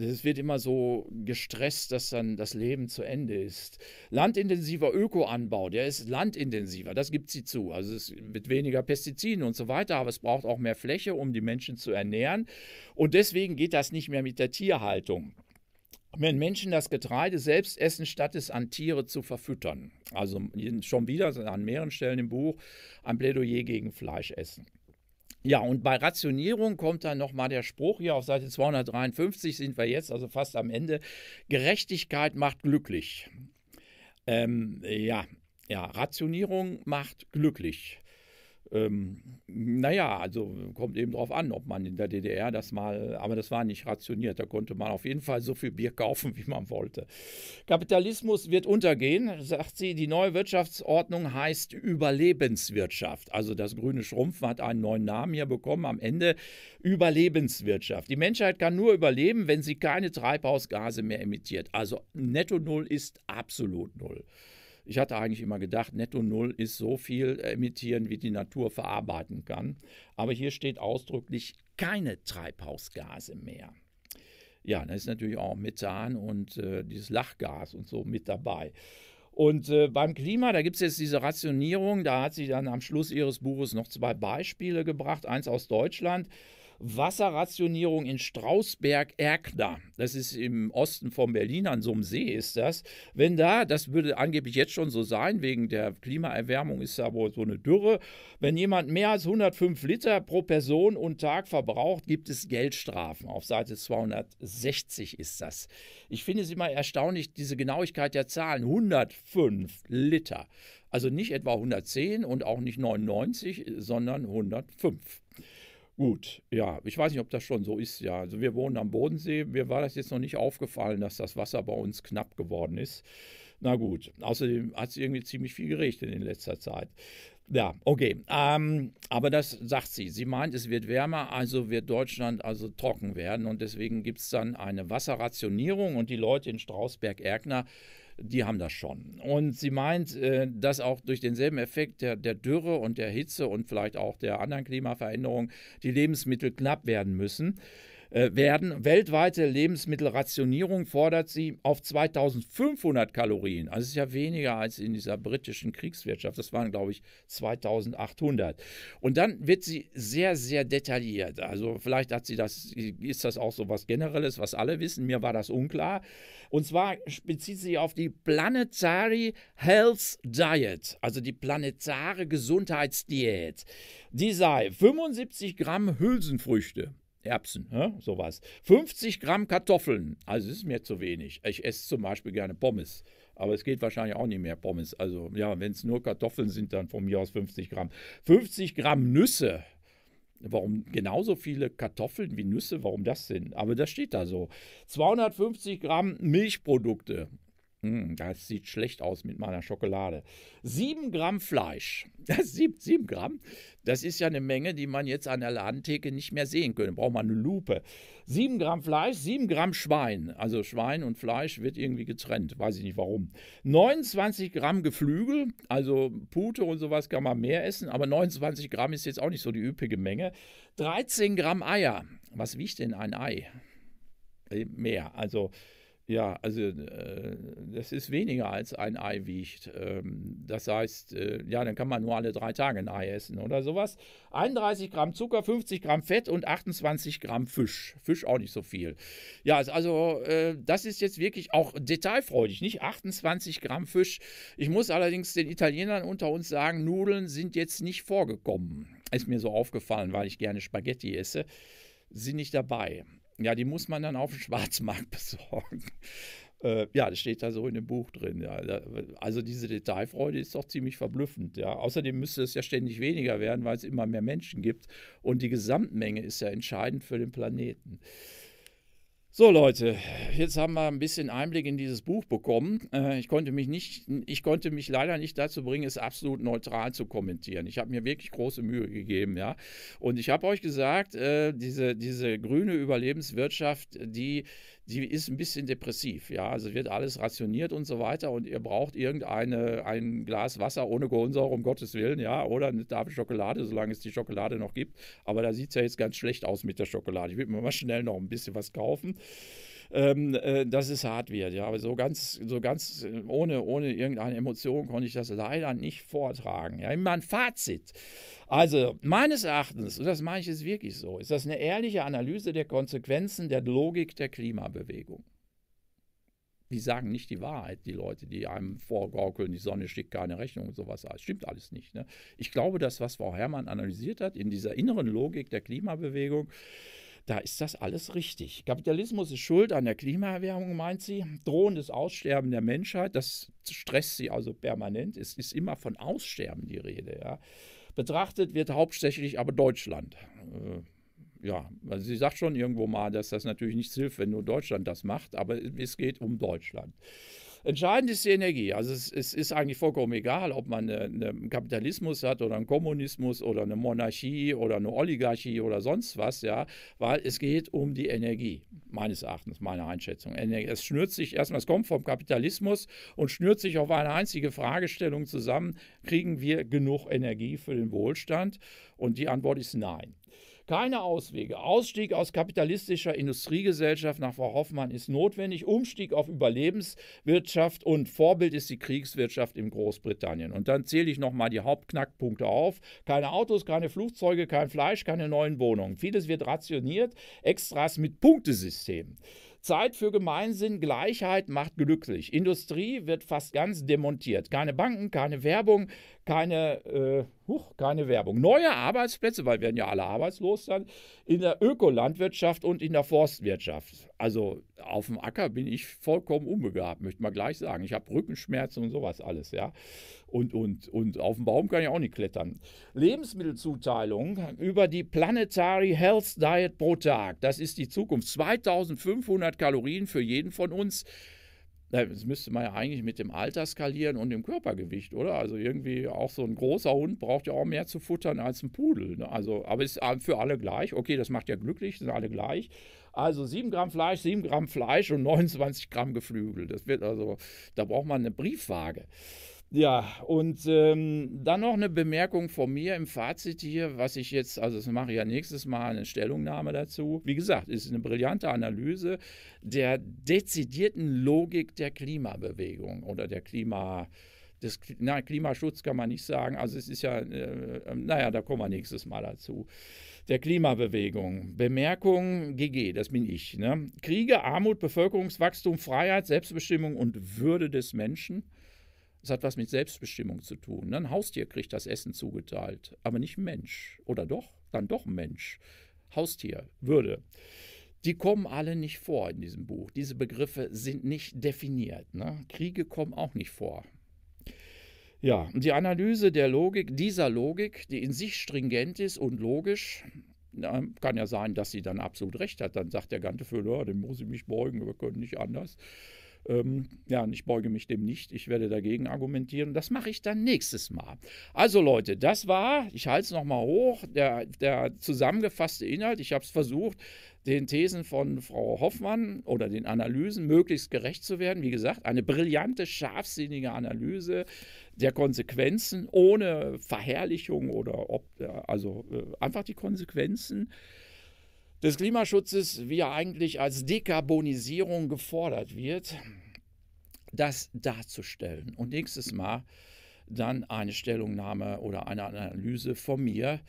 Es wird immer so gestresst, dass dann das Leben zu Ende ist. Landintensiver Ökoanbau, der ist landintensiver, das gibt sie zu. Also es wird weniger Pestiziden und so weiter, aber es braucht auch mehr Fläche, um die Menschen zu ernähren. Und deswegen geht das nicht mehr mit der Tierhaltung. Wenn Menschen das Getreide selbst essen, statt es an Tiere zu verfüttern. Also schon wieder an mehreren Stellen im Buch ein Plädoyer gegen Fleisch essen. Ja, und bei Rationierung kommt dann nochmal der Spruch hier auf Seite 253 sind wir jetzt, also fast am Ende. Gerechtigkeit macht glücklich. Ähm, ja, ja, Rationierung macht glücklich. Ähm, naja, also kommt eben darauf an, ob man in der DDR das mal, aber das war nicht rationiert. Da konnte man auf jeden Fall so viel Bier kaufen, wie man wollte. Kapitalismus wird untergehen, sagt sie. Die neue Wirtschaftsordnung heißt Überlebenswirtschaft. Also das grüne Schrumpfen hat einen neuen Namen hier bekommen. Am Ende Überlebenswirtschaft. Die Menschheit kann nur überleben, wenn sie keine Treibhausgase mehr emittiert. Also Netto Null ist absolut Null. Ich hatte eigentlich immer gedacht, netto null ist so viel äh, emittieren, wie die Natur verarbeiten kann. Aber hier steht ausdrücklich keine Treibhausgase mehr. Ja, da ist natürlich auch Methan und äh, dieses Lachgas und so mit dabei. Und äh, beim Klima, da gibt es jetzt diese Rationierung, da hat sie dann am Schluss ihres Buches noch zwei Beispiele gebracht, eins aus Deutschland Wasserrationierung in Strausberg-Erkner. Das ist im Osten von Berlin, an so einem See ist das. Wenn da, das würde angeblich jetzt schon so sein, wegen der Klimaerwärmung ist da wohl so eine Dürre. Wenn jemand mehr als 105 Liter pro Person und Tag verbraucht, gibt es Geldstrafen. Auf Seite 260 ist das. Ich finde es immer erstaunlich, diese Genauigkeit der Zahlen. 105 Liter. Also nicht etwa 110 und auch nicht 99, sondern 105. Gut, ja, ich weiß nicht, ob das schon so ist. Ja, also wir wohnen am Bodensee. Mir war das jetzt noch nicht aufgefallen, dass das Wasser bei uns knapp geworden ist. Na gut, außerdem hat es irgendwie ziemlich viel geregnet in letzter Zeit. Ja, okay. Ähm, aber das sagt sie. Sie meint, es wird wärmer, also wird Deutschland also trocken werden. Und deswegen gibt es dann eine Wasserrationierung und die Leute in Strausberg-Erkner die haben das schon. Und sie meint, äh, dass auch durch denselben Effekt der, der Dürre und der Hitze und vielleicht auch der anderen Klimaveränderung die Lebensmittel knapp werden müssen. Äh, werden. Weltweite Lebensmittelrationierung fordert sie auf 2500 Kalorien. Also ist ja weniger als in dieser britischen Kriegswirtschaft. Das waren, glaube ich, 2800. Und dann wird sie sehr, sehr detailliert. Also vielleicht hat sie das, ist das auch so was Generelles, was alle wissen. Mir war das unklar. Und zwar bezieht sie auf die Planetary Health Diet, also die planetare Gesundheitsdiät. Die sei 75 Gramm Hülsenfrüchte. Erbsen, ne? sowas. 50 Gramm Kartoffeln, also das ist mir zu wenig. Ich esse zum Beispiel gerne Pommes, aber es geht wahrscheinlich auch nicht mehr Pommes. Also ja, wenn es nur Kartoffeln sind, dann von mir aus 50 Gramm. 50 Gramm Nüsse, warum genauso viele Kartoffeln wie Nüsse, warum das denn? Aber das steht da so. 250 Gramm Milchprodukte, hm, das sieht schlecht aus mit meiner Schokolade. 7 Gramm Fleisch. Das 7, Gramm, das ist ja eine Menge, die man jetzt an der Ladentheke nicht mehr sehen könnte. Braucht man eine Lupe. 7 Gramm Fleisch, 7 Gramm Schwein. Also Schwein und Fleisch wird irgendwie getrennt. Weiß ich nicht warum. 29 Gramm Geflügel. Also Pute und sowas kann man mehr essen. Aber 29 Gramm ist jetzt auch nicht so die üppige Menge. 13 Gramm Eier. Was wiegt denn ein Ei? Äh, mehr. Also ja, also äh, das ist weniger als ein Ei wiegt. Ähm, das heißt, äh, ja, dann kann man nur alle drei Tage ein Ei essen oder sowas. 31 Gramm Zucker, 50 Gramm Fett und 28 Gramm Fisch. Fisch auch nicht so viel. Ja, also, also äh, das ist jetzt wirklich auch detailfreudig, nicht? 28 Gramm Fisch. Ich muss allerdings den Italienern unter uns sagen, Nudeln sind jetzt nicht vorgekommen. Ist mir so aufgefallen, weil ich gerne Spaghetti esse. Sind nicht dabei. Ja, die muss man dann auf dem Schwarzmarkt besorgen. Äh, ja, das steht da so in dem Buch drin. Ja. Also diese Detailfreude ist doch ziemlich verblüffend. Ja. Außerdem müsste es ja ständig weniger werden, weil es immer mehr Menschen gibt. Und die Gesamtmenge ist ja entscheidend für den Planeten. So Leute, jetzt haben wir ein bisschen Einblick in dieses Buch bekommen. Äh, ich konnte mich nicht, ich konnte mich leider nicht dazu bringen, es absolut neutral zu kommentieren. Ich habe mir wirklich große Mühe gegeben, ja. Und ich habe euch gesagt, äh, diese, diese grüne Überlebenswirtschaft, die sie ist ein bisschen depressiv. Ja, also wird alles rationiert und so weiter und ihr braucht irgendeine ein Glas Wasser ohne Kohlensäure, um Gottes Willen, ja, oder eine Tafel Schokolade, solange es die Schokolade noch gibt. Aber da sieht es ja jetzt ganz schlecht aus mit der Schokolade. Ich würde mir mal schnell noch ein bisschen was kaufen ähm, äh, dass es hart wird. Ja, aber so ganz, so ganz äh, ohne, ohne irgendeine Emotion konnte ich das leider nicht vortragen. Ja, immer ein Fazit. Also meines Erachtens, und das meine ich jetzt wirklich so, ist das eine ehrliche Analyse der Konsequenzen der Logik der Klimabewegung die sagen nicht die Wahrheit, die Leute, die einem vorgaukeln, die Sonne schickt keine Rechnung und sowas. Das stimmt alles nicht. Ne? Ich glaube, das, was Frau Herrmann analysiert hat, in dieser inneren Logik der Klimabewegung, da ist das alles richtig. Kapitalismus ist schuld an der Klimaerwärmung, meint sie. Drohendes Aussterben der Menschheit, das stresst sie also permanent. Es ist immer von Aussterben die Rede. Ja. Betrachtet wird hauptsächlich aber Deutschland. Äh, ja, also sie sagt schon irgendwo mal, dass das natürlich nichts hilft, wenn nur Deutschland das macht, aber es geht um Deutschland. Entscheidend ist die Energie. Also es, es ist eigentlich vollkommen egal, ob man äh, ne, einen eine Kapitalismus hat oder einen Kommunismus oder eine Monarchie oder eine Oligarchie oder sonst was, ja, weil es geht um die Energie, meines Erachtens, meiner Einschätzung. Es schnürt sich erstmal, es kommt vom Kapitalismus und schnürt sich auf eine einzige Fragestellung zusammen, kriegen wir genug Energie für den Wohlstand? Und die Antwort ist nein. Keine Auswege. Ausstieg aus kapitalistischer Industriegesellschaft nach Frau Hoffmann ist notwendig. Umstieg auf Überlebenswirtschaft und Vorbild ist die Kriegswirtschaft in Großbritannien. Und dann zähle ich nochmal die Hauptknackpunkte auf. Keine Autos, keine Flugzeuge, kein Fleisch, keine neuen Wohnungen. Vieles wird rationiert, Extras mit Punktesystemen. Zeit für Gemeinsinn, Gleichheit macht glücklich. Industrie wird fast ganz demontiert. Keine Banken, keine Werbung, keine, äh, huch, keine Werbung. Neue Arbeitsplätze, weil werden ja alle arbeitslos dann, in der Ökolandwirtschaft und in der Forstwirtschaft. Also auf dem Acker bin ich vollkommen unbegabt, möchte man gleich sagen. Ich habe Rückenschmerzen und sowas alles, ja und, und, und auf dem Baum kann ich auch nicht klettern. Lebensmittelzuteilung über die Planetary Health Diet pro Tag. Das ist die Zukunft. 2500 Kalorien für jeden von uns. Das müsste man ja eigentlich mit dem Alter skalieren und dem Körpergewicht, oder? Also irgendwie auch so ein großer Hund braucht ja auch mehr zu futtern als ein Pudel. Ne? Also, aber ist für alle gleich. Okay, das macht ja glücklich, sind alle gleich. Also 7 Gramm Fleisch, 7 Gramm Fleisch und 29 Gramm Geflügel. Das wird also, da braucht man eine Briefwaage. Ja, und ähm, dann noch eine Bemerkung von mir im Fazit hier, was ich jetzt, also das mache ich ja nächstes Mal eine Stellungnahme dazu. Wie gesagt, ist eine brillante Analyse der dezidierten Logik der Klimabewegung oder der Klima. Das, na, Klimaschutz kann man nicht sagen. Also es ist ja, äh, ähm, naja, da kommen wir nächstes Mal dazu. Der Klimabewegung. Bemerkung GG, das bin ich. Ne? Kriege, Armut, Bevölkerungswachstum, Freiheit, Selbstbestimmung und Würde des Menschen es hat was mit Selbstbestimmung zu tun. Ne? Ein Haustier kriegt das Essen zugeteilt, aber nicht ein Mensch. Oder doch? Dann doch ein Mensch. Haustier, Würde. Die kommen alle nicht vor in diesem Buch. Diese Begriffe sind nicht definiert. Ne? Kriege kommen auch nicht vor. Ja, die Analyse der Logik, dieser Logik, die in sich stringent ist und logisch, na, kann ja sein, dass sie dann absolut recht hat. Dann sagt der Gante Füller, dem muss ich mich beugen, wir können nicht anders. Ähm, ja, und ich beuge mich dem nicht. Ich werde dagegen argumentieren. Das mache ich dann nächstes Mal. Also Leute, das war, ich halte es nochmal hoch, der, der zusammengefasste Inhalt. Ich habe es versucht, den Thesen von Frau Hoffmann oder den Analysen möglichst gerecht zu werden. Wie gesagt, eine brillante, scharfsinnige Analyse der Konsequenzen ohne Verherrlichung oder ob, äh, also äh, einfach die Konsequenzen des Klimaschutzes, wie er eigentlich als Dekarbonisierung gefordert wird, das darzustellen. Und nächstes Mal dann eine Stellungnahme oder eine Analyse von mir,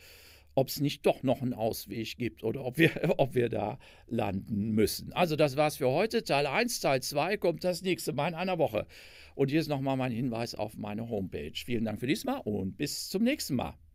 ob es nicht doch noch einen Ausweg gibt oder ob wir, ob wir da landen müssen. Also das war's für heute. Teil 1, Teil 2 kommt das nächste Mal in einer Woche. Und hier ist nochmal mein Hinweis auf meine Homepage. Vielen Dank für diesmal und bis zum nächsten Mal.